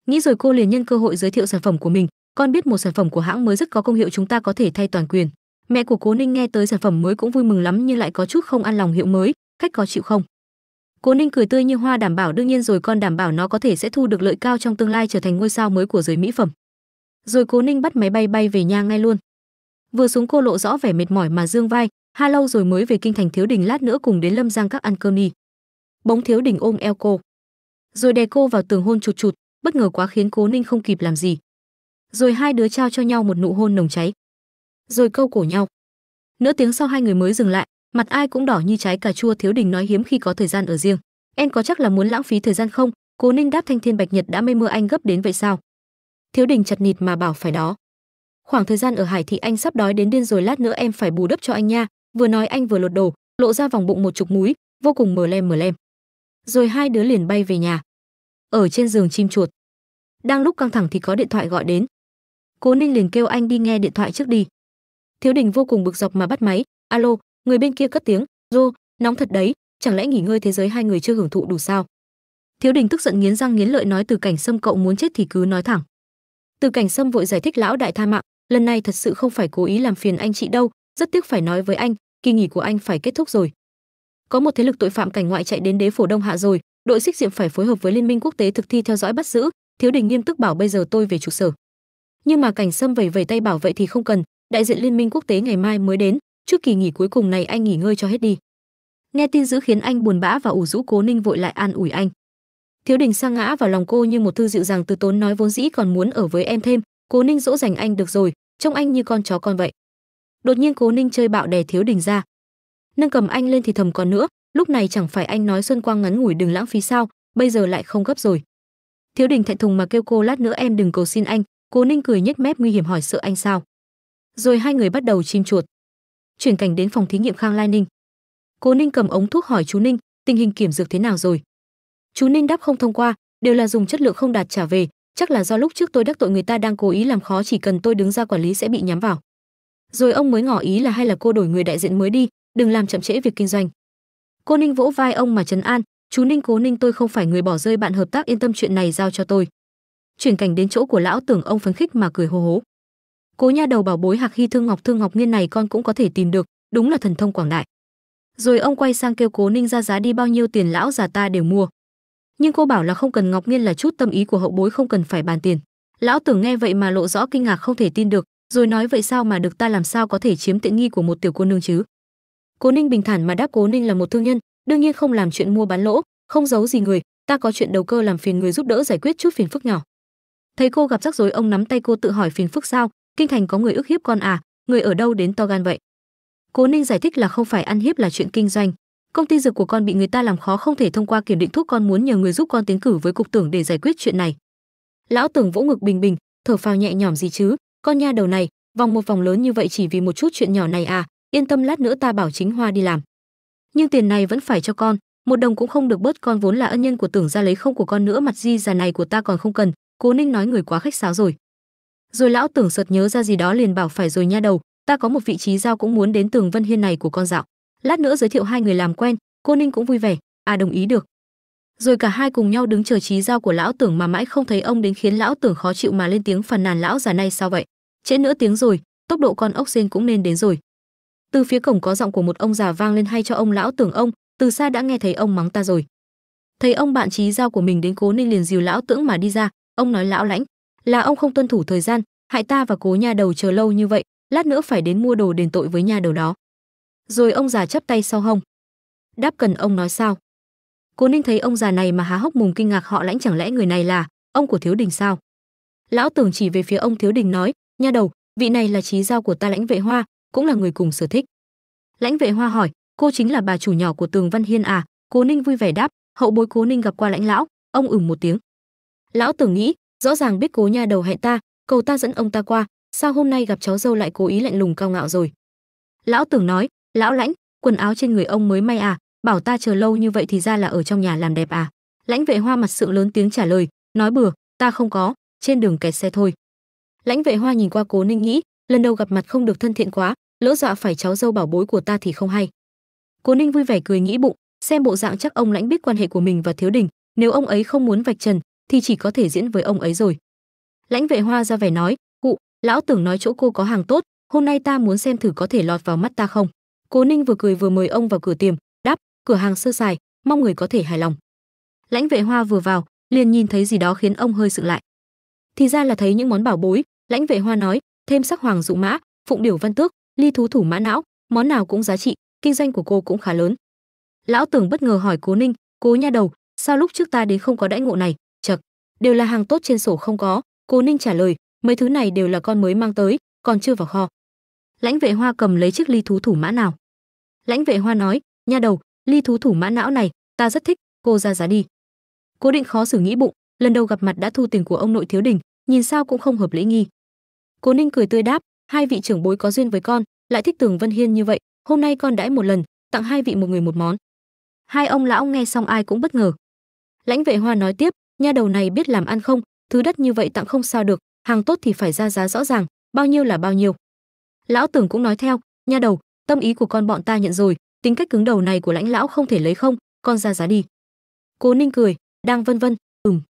Nghĩ rồi cô liền nhân cơ hội giới thiệu sản phẩm của mình, con biết một sản phẩm của hãng mới rất có công hiệu chúng ta có thể thay toàn quyền. Mẹ của Cố Ninh nghe tới sản phẩm mới cũng vui mừng lắm nhưng lại có chút không ăn lòng hiệu mới, cách có chịu không? Cố Ninh cười tươi như hoa đảm bảo đương nhiên rồi con đảm bảo nó có thể sẽ thu được lợi cao trong tương lai trở thành ngôi sao mới của giới mỹ phẩm. Rồi Cố Ninh bắt máy bay bay về nhà ngay luôn. Vừa xuống cô lộ rõ vẻ mệt mỏi mà dương vai, ha lâu rồi mới về kinh thành Thiếu Đình lát nữa cùng đến Lâm Giang các ăn cơm đi. Bóng Thiếu Đình ôm eo cô, rồi đè cô vào tường hôn chụt chụt, bất ngờ quá khiến Cố Ninh không kịp làm gì. Rồi hai đứa trao cho nhau một nụ hôn nồng cháy, rồi câu cổ nhau. Nửa tiếng sau hai người mới dừng lại, mặt ai cũng đỏ như trái cà chua thiếu đình nói hiếm khi có thời gian ở riêng em có chắc là muốn lãng phí thời gian không cố ninh đáp thanh thiên bạch nhật đã mây mưa anh gấp đến vậy sao thiếu đình chặt nịt mà bảo phải đó khoảng thời gian ở hải thị anh sắp đói đến điên rồi lát nữa em phải bù đắp cho anh nha vừa nói anh vừa lột đồ lộ ra vòng bụng một chục múi vô cùng mờ lem mờ lem rồi hai đứa liền bay về nhà ở trên giường chim chuột đang lúc căng thẳng thì có điện thoại gọi đến cố ninh liền kêu anh đi nghe điện thoại trước đi thiếu đình vô cùng bực dọc mà bắt máy alo người bên kia cất tiếng du nóng thật đấy chẳng lẽ nghỉ ngơi thế giới hai người chưa hưởng thụ đủ sao thiếu đình tức giận nghiến răng nghiến lợi nói từ cảnh sâm cậu muốn chết thì cứ nói thẳng từ cảnh sâm vội giải thích lão đại tha mạng lần này thật sự không phải cố ý làm phiền anh chị đâu rất tiếc phải nói với anh kỳ nghỉ của anh phải kết thúc rồi có một thế lực tội phạm cảnh ngoại chạy đến đế phổ đông hạ rồi đội xích diệm phải phối hợp với liên minh quốc tế thực thi theo dõi bắt giữ thiếu đình nghiêm túc bảo bây giờ tôi về trụ sở nhưng mà cảnh sâm vẩy vẩy tay bảo vậy thì không cần đại diện liên minh quốc tế ngày mai mới đến trước kỳ nghỉ cuối cùng này anh nghỉ ngơi cho hết đi nghe tin dữ khiến anh buồn bã và ủ rũ cố ninh vội lại an ủi anh thiếu đình sang ngã vào lòng cô như một thư dịu dàng từ tốn nói vốn dĩ còn muốn ở với em thêm cố ninh dỗ dành anh được rồi trông anh như con chó con vậy đột nhiên cố ninh chơi bạo đè thiếu đình ra nâng cầm anh lên thì thầm còn nữa lúc này chẳng phải anh nói xuân quang ngắn ngủi đừng lãng phí sao bây giờ lại không gấp rồi thiếu đình thẹn thùng mà kêu cô lát nữa em đừng cầu xin anh cố ninh cười nhếch mép nguy hiểm hỏi sợ anh sao rồi hai người bắt đầu chim chuột chuyển cảnh đến phòng thí nghiệm Khang Lai Ninh. Cố Ninh cầm ống thuốc hỏi chú Ninh, tình hình kiểm dược thế nào rồi? Chú Ninh đáp không thông qua, đều là dùng chất lượng không đạt trả về, chắc là do lúc trước tôi đắc tội người ta đang cố ý làm khó chỉ cần tôi đứng ra quản lý sẽ bị nhắm vào. Rồi ông mới ngỏ ý là hay là cô đổi người đại diện mới đi, đừng làm chậm trễ việc kinh doanh. Cô Ninh vỗ vai ông mà trấn an, "Chú Ninh Cố Ninh tôi không phải người bỏ rơi bạn hợp tác yên tâm chuyện này giao cho tôi." Chuyển cảnh đến chỗ của lão tưởng ông phấn khích mà cười hô hố cố nha đầu bảo bối hạc hy thương ngọc thương ngọc nghiên này con cũng có thể tìm được đúng là thần thông quảng đại rồi ông quay sang kêu cố ninh ra giá đi bao nhiêu tiền lão già ta đều mua nhưng cô bảo là không cần ngọc nghiên là chút tâm ý của hậu bối không cần phải bàn tiền lão tưởng nghe vậy mà lộ rõ kinh ngạc không thể tin được rồi nói vậy sao mà được ta làm sao có thể chiếm tiện nghi của một tiểu cô nương chứ cố ninh bình thản mà đáp cố ninh là một thương nhân đương nhiên không làm chuyện mua bán lỗ không giấu gì người ta có chuyện đầu cơ làm phiền người giúp đỡ giải quyết chút phiền phức nhỏ thấy cô gặp rắc rối ông nắm tay cô tự hỏi phiền phức sao kinh thành có người ức hiếp con à người ở đâu đến to gan vậy cố ninh giải thích là không phải ăn hiếp là chuyện kinh doanh công ty dược của con bị người ta làm khó không thể thông qua kiểm định thuốc con muốn nhờ người giúp con tiến cử với cục tưởng để giải quyết chuyện này lão tưởng vỗ ngực bình bình thở phào nhẹ nhõm gì chứ con nha đầu này vòng một vòng lớn như vậy chỉ vì một chút chuyện nhỏ này à yên tâm lát nữa ta bảo chính hoa đi làm nhưng tiền này vẫn phải cho con một đồng cũng không được bớt con vốn là ân nhân của tưởng ra lấy không của con nữa mặt di già này của ta còn không cần cố ninh nói người quá khách sáo rồi rồi lão tưởng sợt nhớ ra gì đó liền bảo phải rồi nha đầu ta có một vị trí giao cũng muốn đến tường vân hiên này của con dạo lát nữa giới thiệu hai người làm quen cô ninh cũng vui vẻ à đồng ý được rồi cả hai cùng nhau đứng chờ trí giao của lão tưởng mà mãi không thấy ông đến khiến lão tưởng khó chịu mà lên tiếng phàn nàn lão già này sao vậy trễ nữa tiếng rồi tốc độ con ốc sen cũng nên đến rồi từ phía cổng có giọng của một ông già vang lên hay cho ông lão tưởng ông từ xa đã nghe thấy ông mắng ta rồi thấy ông bạn trí giao của mình đến cố ninh liền dìu lão tưởng mà đi ra ông nói lão lãnh là ông không tuân thủ thời gian hại ta và cố nhà đầu chờ lâu như vậy lát nữa phải đến mua đồ đền tội với nhà đầu đó rồi ông già chắp tay sau hông đáp cần ông nói sao cố ninh thấy ông già này mà há hốc mùng kinh ngạc họ lãnh chẳng lẽ người này là ông của thiếu đình sao lão tưởng chỉ về phía ông thiếu đình nói nhà đầu vị này là trí giao của ta lãnh vệ hoa cũng là người cùng sở thích lãnh vệ hoa hỏi cô chính là bà chủ nhỏ của tường văn hiên à cố ninh vui vẻ đáp hậu bối cố ninh gặp qua lãnh lão ông ửng một tiếng lão tưởng nghĩ rõ ràng biết cố nha đầu hẹn ta cầu ta dẫn ông ta qua sao hôm nay gặp cháu dâu lại cố ý lạnh lùng cao ngạo rồi lão tưởng nói lão lãnh quần áo trên người ông mới may à bảo ta chờ lâu như vậy thì ra là ở trong nhà làm đẹp à lãnh vệ hoa mặt sượng lớn tiếng trả lời nói bừa ta không có trên đường kẹt xe thôi lãnh vệ hoa nhìn qua cố ninh nghĩ lần đầu gặp mặt không được thân thiện quá lỡ dọa phải cháu dâu bảo bối của ta thì không hay cố ninh vui vẻ cười nghĩ bụng xem bộ dạng chắc ông lãnh biết quan hệ của mình và thiếu đình nếu ông ấy không muốn vạch trần thì chỉ có thể diễn với ông ấy rồi lãnh vệ hoa ra vẻ nói cụ lão tưởng nói chỗ cô có hàng tốt hôm nay ta muốn xem thử có thể lọt vào mắt ta không cố ninh vừa cười vừa mời ông vào cửa tiệm đáp cửa hàng sơ sài mong người có thể hài lòng lãnh vệ hoa vừa vào liền nhìn thấy gì đó khiến ông hơi sự lại thì ra là thấy những món bảo bối lãnh vệ hoa nói thêm sắc hoàng dụ mã phụng điểu văn tước ly thú thủ mã não món nào cũng giá trị kinh doanh của cô cũng khá lớn lão tưởng bất ngờ hỏi cố ninh cố nha đầu sao lúc trước ta đến không có đãi ngộ này đều là hàng tốt trên sổ không có cô ninh trả lời mấy thứ này đều là con mới mang tới còn chưa vào kho lãnh vệ hoa cầm lấy chiếc ly thú thủ mã nào lãnh vệ hoa nói nha đầu ly thú thủ mã não này ta rất thích cô ra giá đi cố định khó xử nghĩ bụng lần đầu gặp mặt đã thu tiền của ông nội thiếu đình nhìn sao cũng không hợp lễ nghi cố ninh cười tươi đáp hai vị trưởng bối có duyên với con lại thích tường vân hiên như vậy hôm nay con đãi một lần tặng hai vị một người một món hai ông lão nghe xong ai cũng bất ngờ lãnh vệ hoa nói tiếp nha đầu này biết làm ăn không thứ đất như vậy tặng không sao được hàng tốt thì phải ra giá rõ ràng bao nhiêu là bao nhiêu lão tưởng cũng nói theo nha đầu tâm ý của con bọn ta nhận rồi tính cách cứng đầu này của lãnh lão không thể lấy không con ra giá đi cố ninh cười đang vân vân ừm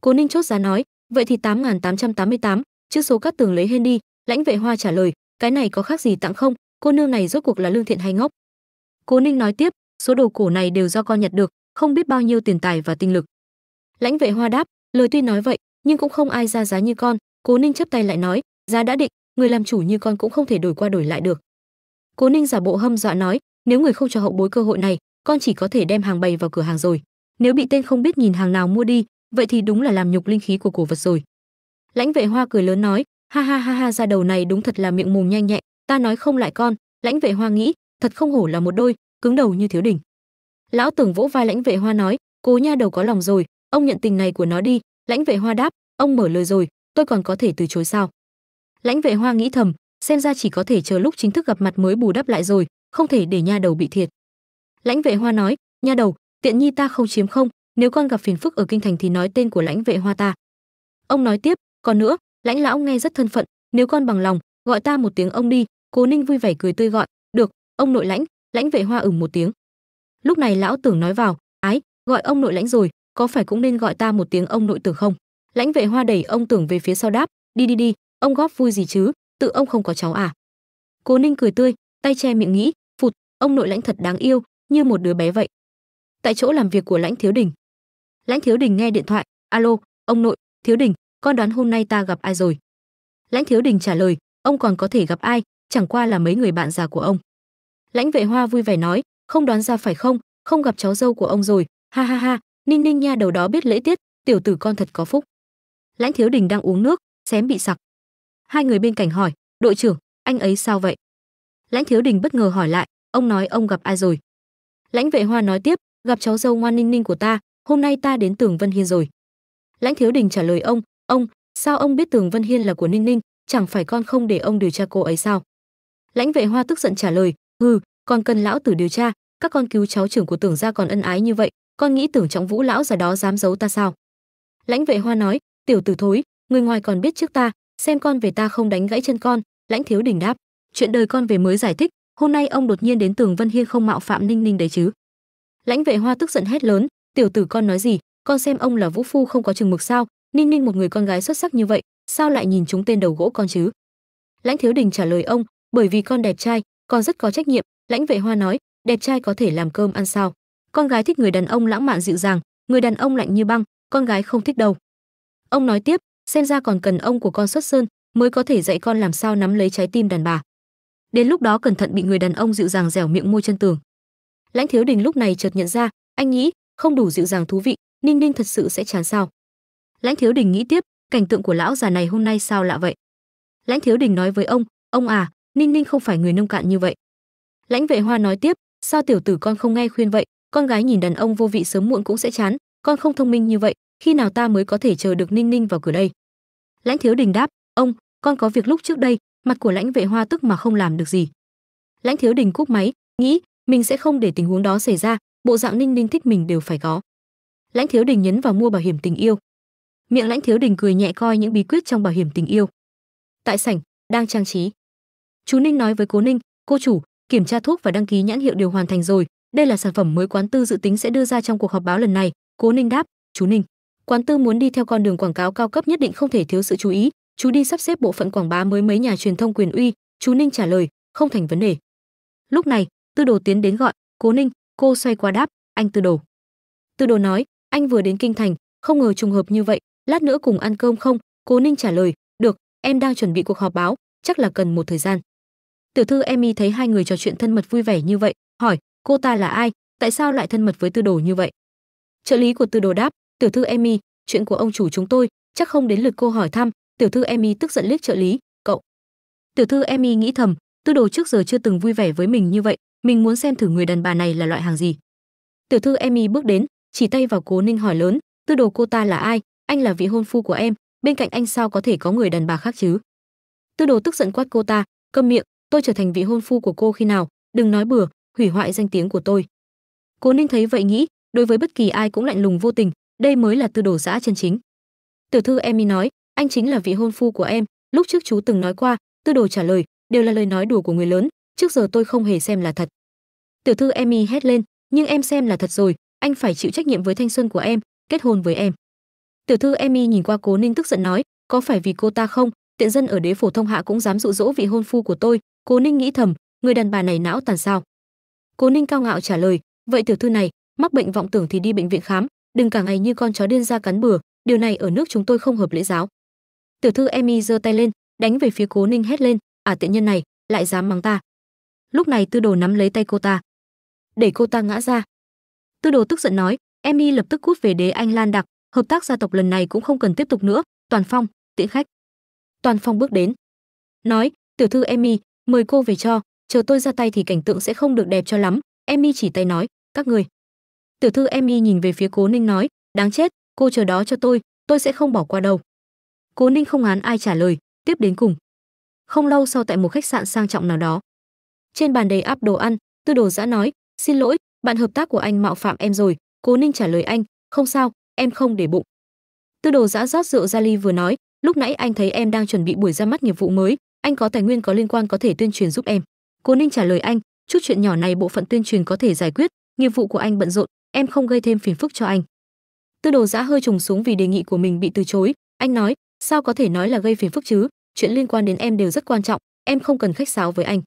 cố ninh chốt giá nói vậy thì tám tám trăm tám mươi tám chữ số các tường lấy hên đi lãnh vệ hoa trả lời cái này có khác gì tặng không cô nương này rốt cuộc là lương thiện hay ngốc cố ninh nói tiếp số đồ cổ này đều do con nhặt được không biết bao nhiêu tiền tài và tinh lực lãnh vệ hoa đáp lời tuy nói vậy nhưng cũng không ai ra giá như con cố ninh chấp tay lại nói giá đã định người làm chủ như con cũng không thể đổi qua đổi lại được cố ninh giả bộ hâm dọa nói nếu người không cho hậu bối cơ hội này con chỉ có thể đem hàng bày vào cửa hàng rồi nếu bị tên không biết nhìn hàng nào mua đi vậy thì đúng là làm nhục linh khí của cổ vật rồi lãnh vệ hoa cười lớn nói ha ha ha ha ra đầu này đúng thật là miệng mồm nhanh nhẹn ta nói không lại con lãnh vệ hoa nghĩ thật không hổ là một đôi cứng đầu như thiếu đỉnh lão tưởng vỗ vai lãnh vệ hoa nói cố nha đầu có lòng rồi ông nhận tình này của nó đi lãnh vệ hoa đáp ông mở lời rồi tôi còn có thể từ chối sao lãnh vệ hoa nghĩ thầm xem ra chỉ có thể chờ lúc chính thức gặp mặt mới bù đắp lại rồi không thể để nha đầu bị thiệt lãnh vệ hoa nói nha đầu tiện nhi ta không chiếm không nếu con gặp phiền phức ở kinh thành thì nói tên của lãnh vệ hoa ta ông nói tiếp còn nữa lãnh lão nghe rất thân phận nếu con bằng lòng gọi ta một tiếng ông đi cố ninh vui vẻ cười tươi gọi được ông nội lãnh lãnh vệ hoa ửng một tiếng lúc này lão tưởng nói vào ái gọi ông nội lãnh rồi có phải cũng nên gọi ta một tiếng ông nội tưởng không lãnh vệ hoa đẩy ông tưởng về phía sau đáp đi đi đi ông góp vui gì chứ tự ông không có cháu à cố ninh cười tươi tay che miệng nghĩ phụt ông nội lãnh thật đáng yêu như một đứa bé vậy tại chỗ làm việc của lãnh thiếu đình lãnh thiếu đình nghe điện thoại alo ông nội thiếu đình con đoán hôm nay ta gặp ai rồi lãnh thiếu đình trả lời ông còn có thể gặp ai chẳng qua là mấy người bạn già của ông lãnh vệ hoa vui vẻ nói không đoán ra phải không không gặp cháu dâu của ông rồi ha ha ha ninh ninh nha đầu đó biết lễ tiết tiểu tử con thật có phúc lãnh thiếu đình đang uống nước xém bị sặc hai người bên cạnh hỏi đội trưởng anh ấy sao vậy lãnh thiếu đình bất ngờ hỏi lại ông nói ông gặp ai rồi lãnh vệ hoa nói tiếp gặp cháu dâu ngoan ninh ninh của ta hôm nay ta đến tường vân hiên rồi lãnh thiếu đình trả lời ông ông sao ông biết tường vân hiên là của ninh ninh chẳng phải con không để ông điều tra cô ấy sao lãnh vệ hoa tức giận trả lời hừ còn cần lão tử điều tra các con cứu cháu trưởng của tưởng gia còn ân ái như vậy con nghĩ tưởng trọng vũ lão già đó dám giấu ta sao lãnh vệ hoa nói tiểu tử thối người ngoài còn biết trước ta xem con về ta không đánh gãy chân con lãnh thiếu đình đáp chuyện đời con về mới giải thích hôm nay ông đột nhiên đến tường vân hiên không mạo phạm ninh ninh đấy chứ lãnh vệ hoa tức giận hét lớn tiểu tử con nói gì con xem ông là vũ phu không có chừng mực sao ninh ninh một người con gái xuất sắc như vậy sao lại nhìn chúng tên đầu gỗ con chứ lãnh thiếu đình trả lời ông bởi vì con đẹp trai con rất có trách nhiệm lãnh vệ hoa nói đẹp trai có thể làm cơm ăn sao con gái thích người đàn ông lãng mạn dịu dàng người đàn ông lạnh như băng con gái không thích đâu ông nói tiếp xem ra còn cần ông của con xuất sơn mới có thể dạy con làm sao nắm lấy trái tim đàn bà đến lúc đó cẩn thận bị người đàn ông dịu dàng dẻo miệng môi chân tường lãnh thiếu đình lúc này chợt nhận ra anh nghĩ không đủ dịu dàng thú vị ninh ninh thật sự sẽ chán sao lãnh thiếu đình nghĩ tiếp cảnh tượng của lão già này hôm nay sao lạ vậy lãnh thiếu đình nói với ông ông à ninh ninh không phải người nông cạn như vậy lãnh vệ hoa nói tiếp sao tiểu tử con không nghe khuyên vậy con gái nhìn đàn ông vô vị sớm muộn cũng sẽ chán con không thông minh như vậy khi nào ta mới có thể chờ được ninh ninh vào cửa đây lãnh thiếu đình đáp ông con có việc lúc trước đây mặt của lãnh vệ hoa tức mà không làm được gì lãnh thiếu đình cúp máy nghĩ mình sẽ không để tình huống đó xảy ra bộ dạng ninh ninh thích mình đều phải có lãnh thiếu đình nhấn vào mua bảo hiểm tình yêu miệng lãnh thiếu đình cười nhẹ coi những bí quyết trong bảo hiểm tình yêu tại sảnh đang trang trí chú ninh nói với cố ninh cô chủ kiểm tra thuốc và đăng ký nhãn hiệu đều hoàn thành rồi đây là sản phẩm mới quán tư dự tính sẽ đưa ra trong cuộc họp báo lần này cố ninh đáp chú ninh quán tư muốn đi theo con đường quảng cáo cao cấp nhất định không thể thiếu sự chú ý chú đi sắp xếp bộ phận quảng bá mới mấy nhà truyền thông quyền uy chú ninh trả lời không thành vấn đề lúc này tư đồ tiến đến gọi cố ninh cô xoay qua đáp anh tư đồ tư đồ nói anh vừa đến kinh thành không ngờ trùng hợp như vậy lát nữa cùng ăn cơm không cố ninh trả lời được em đang chuẩn bị cuộc họp báo chắc là cần một thời gian tiểu thư Emmy thấy hai người trò chuyện thân mật vui vẻ như vậy hỏi cô ta là ai tại sao lại thân mật với tư đồ như vậy trợ lý của tư đồ đáp tiểu thư emmy chuyện của ông chủ chúng tôi chắc không đến lượt cô hỏi thăm tiểu thư emmy tức giận liếc trợ lý cậu tiểu thư emmy nghĩ thầm tư đồ trước giờ chưa từng vui vẻ với mình như vậy mình muốn xem thử người đàn bà này là loại hàng gì tiểu thư emmy bước đến chỉ tay vào cố ninh hỏi lớn tư đồ cô ta là ai anh là vị hôn phu của em bên cạnh anh sao có thể có người đàn bà khác chứ tư đồ tức giận quát cô ta câm miệng tôi trở thành vị hôn phu của cô khi nào đừng nói bừa hủy hoại danh tiếng của tôi cố ninh thấy vậy nghĩ đối với bất kỳ ai cũng lạnh lùng vô tình đây mới là tư đồ dã chân chính tiểu thư Emmy nói anh chính là vị hôn phu của em lúc trước chú từng nói qua tư đồ trả lời đều là lời nói đùa của người lớn trước giờ tôi không hề xem là thật tiểu thư Emmy hét lên nhưng em xem là thật rồi anh phải chịu trách nhiệm với thanh xuân của em kết hôn với em tiểu thư Emmy nhìn qua cố ninh tức giận nói có phải vì cô ta không tiện dân ở đế phổ thông hạ cũng dám dụ dỗ vị hôn phu của tôi cố ninh nghĩ thầm người đàn bà này não tàn sao cố ninh cao ngạo trả lời vậy tiểu thư này mắc bệnh vọng tưởng thì đi bệnh viện khám đừng cả ngày như con chó điên ra cắn bừa điều này ở nước chúng tôi không hợp lễ giáo tiểu thư emmy giơ tay lên đánh về phía cố ninh hét lên à tiện nhân này lại dám mắng ta lúc này tư đồ nắm lấy tay cô ta để cô ta ngã ra tư đồ tức giận nói emmy lập tức cút về đế anh lan đặc hợp tác gia tộc lần này cũng không cần tiếp tục nữa toàn phong tiễn khách toàn phong bước đến nói tiểu thư emmy mời cô về cho chờ tôi ra tay thì cảnh tượng sẽ không được đẹp cho lắm emmy chỉ tay nói các người tiểu thư emmy nhìn về phía cố ninh nói đáng chết cô chờ đó cho tôi tôi sẽ không bỏ qua đâu cố ninh không án ai trả lời tiếp đến cùng không lâu sau tại một khách sạn sang trọng nào đó trên bàn đầy áp đồ ăn tư đồ giã nói xin lỗi bạn hợp tác của anh mạo phạm em rồi cố ninh trả lời anh không sao em không để bụng tư đồ giã rót rượu ra ly vừa nói lúc nãy anh thấy em đang chuẩn bị buổi ra mắt nghiệp vụ mới anh có tài nguyên có liên quan có thể tuyên truyền giúp em Cố Ninh trả lời anh, chút chuyện nhỏ này bộ phận tuyên truyền có thể giải quyết, nghiệp vụ của anh bận rộn, em không gây thêm phiền phức cho anh. Tư Đồ Giã hơi trùng xuống vì đề nghị của mình bị từ chối, anh nói, sao có thể nói là gây phiền phức chứ, chuyện liên quan đến em đều rất quan trọng, em không cần khách sáo với anh.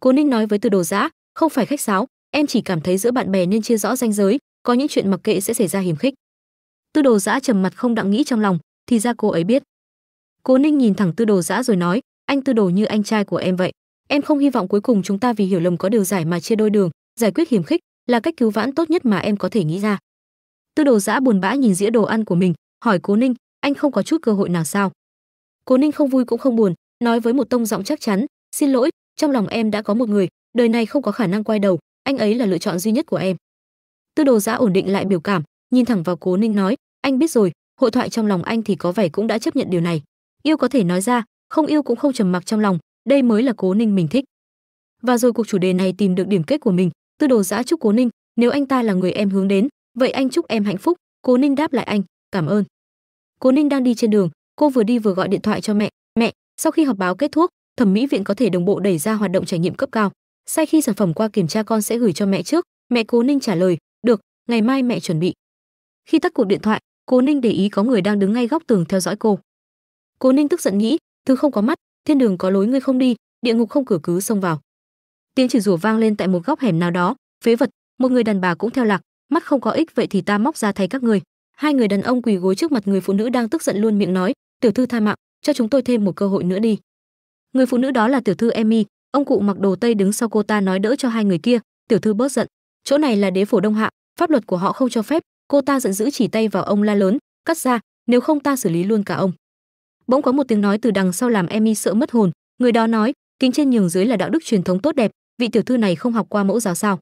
Cố Ninh nói với Tư Đồ Giã, không phải khách sáo, em chỉ cảm thấy giữa bạn bè nên chia rõ ranh giới, có những chuyện mặc kệ sẽ xảy ra hiểm khích. Tư Đồ Giã trầm mặt không đặng nghĩ trong lòng, thì ra cô ấy biết. Cố Ninh nhìn thẳng Tư Đồ Giã rồi nói, anh Tư Đồ như anh trai của em vậy em không hy vọng cuối cùng chúng ta vì hiểu lầm có điều giải mà chia đôi đường giải quyết hiểm khích là cách cứu vãn tốt nhất mà em có thể nghĩ ra tư đồ giã buồn bã nhìn dĩa đồ ăn của mình hỏi cố ninh anh không có chút cơ hội nào sao cố ninh không vui cũng không buồn nói với một tông giọng chắc chắn xin lỗi trong lòng em đã có một người đời này không có khả năng quay đầu anh ấy là lựa chọn duy nhất của em tư đồ giã ổn định lại biểu cảm nhìn thẳng vào cố ninh nói anh biết rồi hội thoại trong lòng anh thì có vẻ cũng đã chấp nhận điều này yêu có thể nói ra không yêu cũng không trầm mặc trong lòng đây mới là cố ninh mình thích và rồi cuộc chủ đề này tìm được điểm kết của mình tư đồ giã chúc cố ninh nếu anh ta là người em hướng đến vậy anh chúc em hạnh phúc cố ninh đáp lại anh cảm ơn cố ninh đang đi trên đường cô vừa đi vừa gọi điện thoại cho mẹ mẹ sau khi họp báo kết thúc thẩm mỹ viện có thể đồng bộ đẩy ra hoạt động trải nghiệm cấp cao sai khi sản phẩm qua kiểm tra con sẽ gửi cho mẹ trước mẹ cố ninh trả lời được ngày mai mẹ chuẩn bị khi tắt cuộc điện thoại cố ninh để ý có người đang đứng ngay góc tường theo dõi cô cố ninh tức giận nghĩ thứ không có mắt thiên đường có lối ngươi không đi địa ngục không cửa cứ xông vào tiếng chửi rủa vang lên tại một góc hẻm nào đó phế vật một người đàn bà cũng theo lạc mắt không có ích vậy thì ta móc ra thay các ngươi hai người đàn ông quỳ gối trước mặt người phụ nữ đang tức giận luôn miệng nói tiểu thư tha mạng cho chúng tôi thêm một cơ hội nữa đi người phụ nữ đó là tiểu thư emmy ông cụ mặc đồ tây đứng sau cô ta nói đỡ cho hai người kia tiểu thư bớt giận chỗ này là đế phổ đông hạ pháp luật của họ không cho phép cô ta giận dữ chỉ tay vào ông la lớn cắt ra nếu không ta xử lý luôn cả ông bỗng có một tiếng nói từ đằng sau làm Emmy sợ mất hồn, người đó nói, kính trên nhường dưới là đạo đức truyền thống tốt đẹp, vị tiểu thư này không học qua mẫu giáo sao?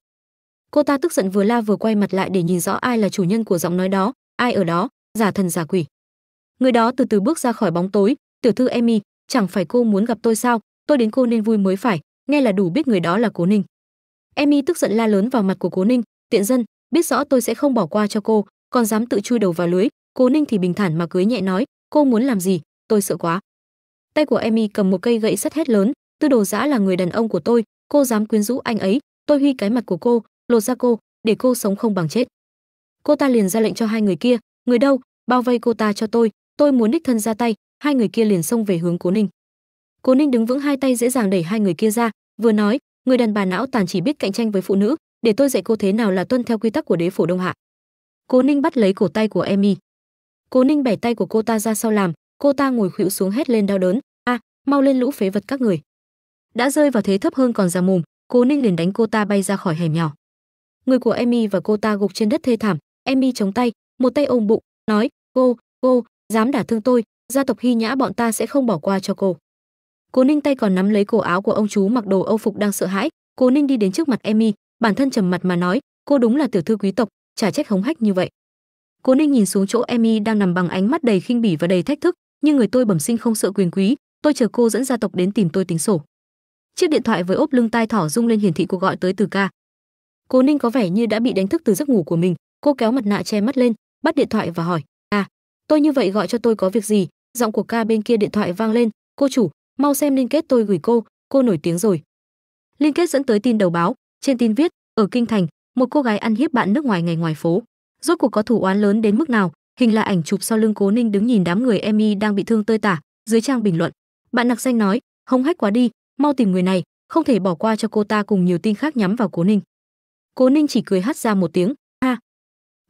Cô ta tức giận vừa la vừa quay mặt lại để nhìn rõ ai là chủ nhân của giọng nói đó, ai ở đó, giả thần giả quỷ. Người đó từ từ bước ra khỏi bóng tối, "Tiểu thư Emmy, chẳng phải cô muốn gặp tôi sao? Tôi đến cô nên vui mới phải, nghe là đủ biết người đó là Cố Ninh." Emmy tức giận la lớn vào mặt của Cố Ninh, "Tiện dân, biết rõ tôi sẽ không bỏ qua cho cô, còn dám tự chui đầu vào lưới." Cố Ninh thì bình thản mà cưới nhẹ nói, "Cô muốn làm gì? tôi sợ quá tay của emmy cầm một cây gậy sắt hét lớn tư đồ dã là người đàn ông của tôi cô dám quyến rũ anh ấy tôi huy cái mặt của cô lột ra cô để cô sống không bằng chết cô ta liền ra lệnh cho hai người kia người đâu bao vây cô ta cho tôi tôi muốn đích thân ra tay hai người kia liền xông về hướng cố ninh cố ninh đứng vững hai tay dễ dàng đẩy hai người kia ra vừa nói người đàn bà não tàn chỉ biết cạnh tranh với phụ nữ để tôi dạy cô thế nào là tuân theo quy tắc của đế phủ đông hạ cố ninh bắt lấy cổ tay của emmy cố ninh bẻ tay của cô ta ra sau làm cô ta ngồi khuỵu xuống hét lên đau đớn a à, mau lên lũ phế vật các người đã rơi vào thế thấp hơn còn ra mồm cố ninh liền đánh cô ta bay ra khỏi hẻm nhỏ người của emmy và cô ta gục trên đất thê thảm emmy chống tay một tay ôm bụng nói cô cô dám đả thương tôi gia tộc hy nhã bọn ta sẽ không bỏ qua cho cô cố ninh tay còn nắm lấy cổ áo của ông chú mặc đồ âu phục đang sợ hãi cố ninh đi đến trước mặt emmy bản thân trầm mặt mà nói cô đúng là tiểu thư quý tộc chả trách hống hách như vậy cố ninh nhìn xuống chỗ emmy đang nằm bằng ánh mắt đầy khinh bỉ và đầy thách thức nhưng người tôi bẩm sinh không sợ quyền quý tôi chờ cô dẫn gia tộc đến tìm tôi tính sổ chiếc điện thoại với ốp lưng tai thỏ rung lên hiển thị cuộc gọi tới từ ca Cô ninh có vẻ như đã bị đánh thức từ giấc ngủ của mình cô kéo mặt nạ che mắt lên bắt điện thoại và hỏi à tôi như vậy gọi cho tôi có việc gì giọng của ca bên kia điện thoại vang lên cô chủ mau xem liên kết tôi gửi cô cô nổi tiếng rồi liên kết dẫn tới tin đầu báo trên tin viết ở kinh thành một cô gái ăn hiếp bạn nước ngoài ngày ngoài phố rốt cuộc có thủ oán lớn đến mức nào Hình là ảnh chụp sau lưng Cố Ninh đứng nhìn đám người Emmy đang bị thương tơi tả, dưới trang bình luận. Bạn nặc danh nói, hống hách quá đi, mau tìm người này, không thể bỏ qua cho cô ta cùng nhiều tin khác nhắm vào Cố Ninh. Cố Ninh chỉ cười hắt ra một tiếng, ha.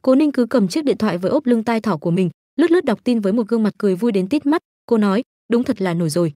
Cố Ninh cứ cầm chiếc điện thoại với ốp lưng tai thỏ của mình, lướt lướt đọc tin với một gương mặt cười vui đến tít mắt, cô nói, đúng thật là nổi rồi.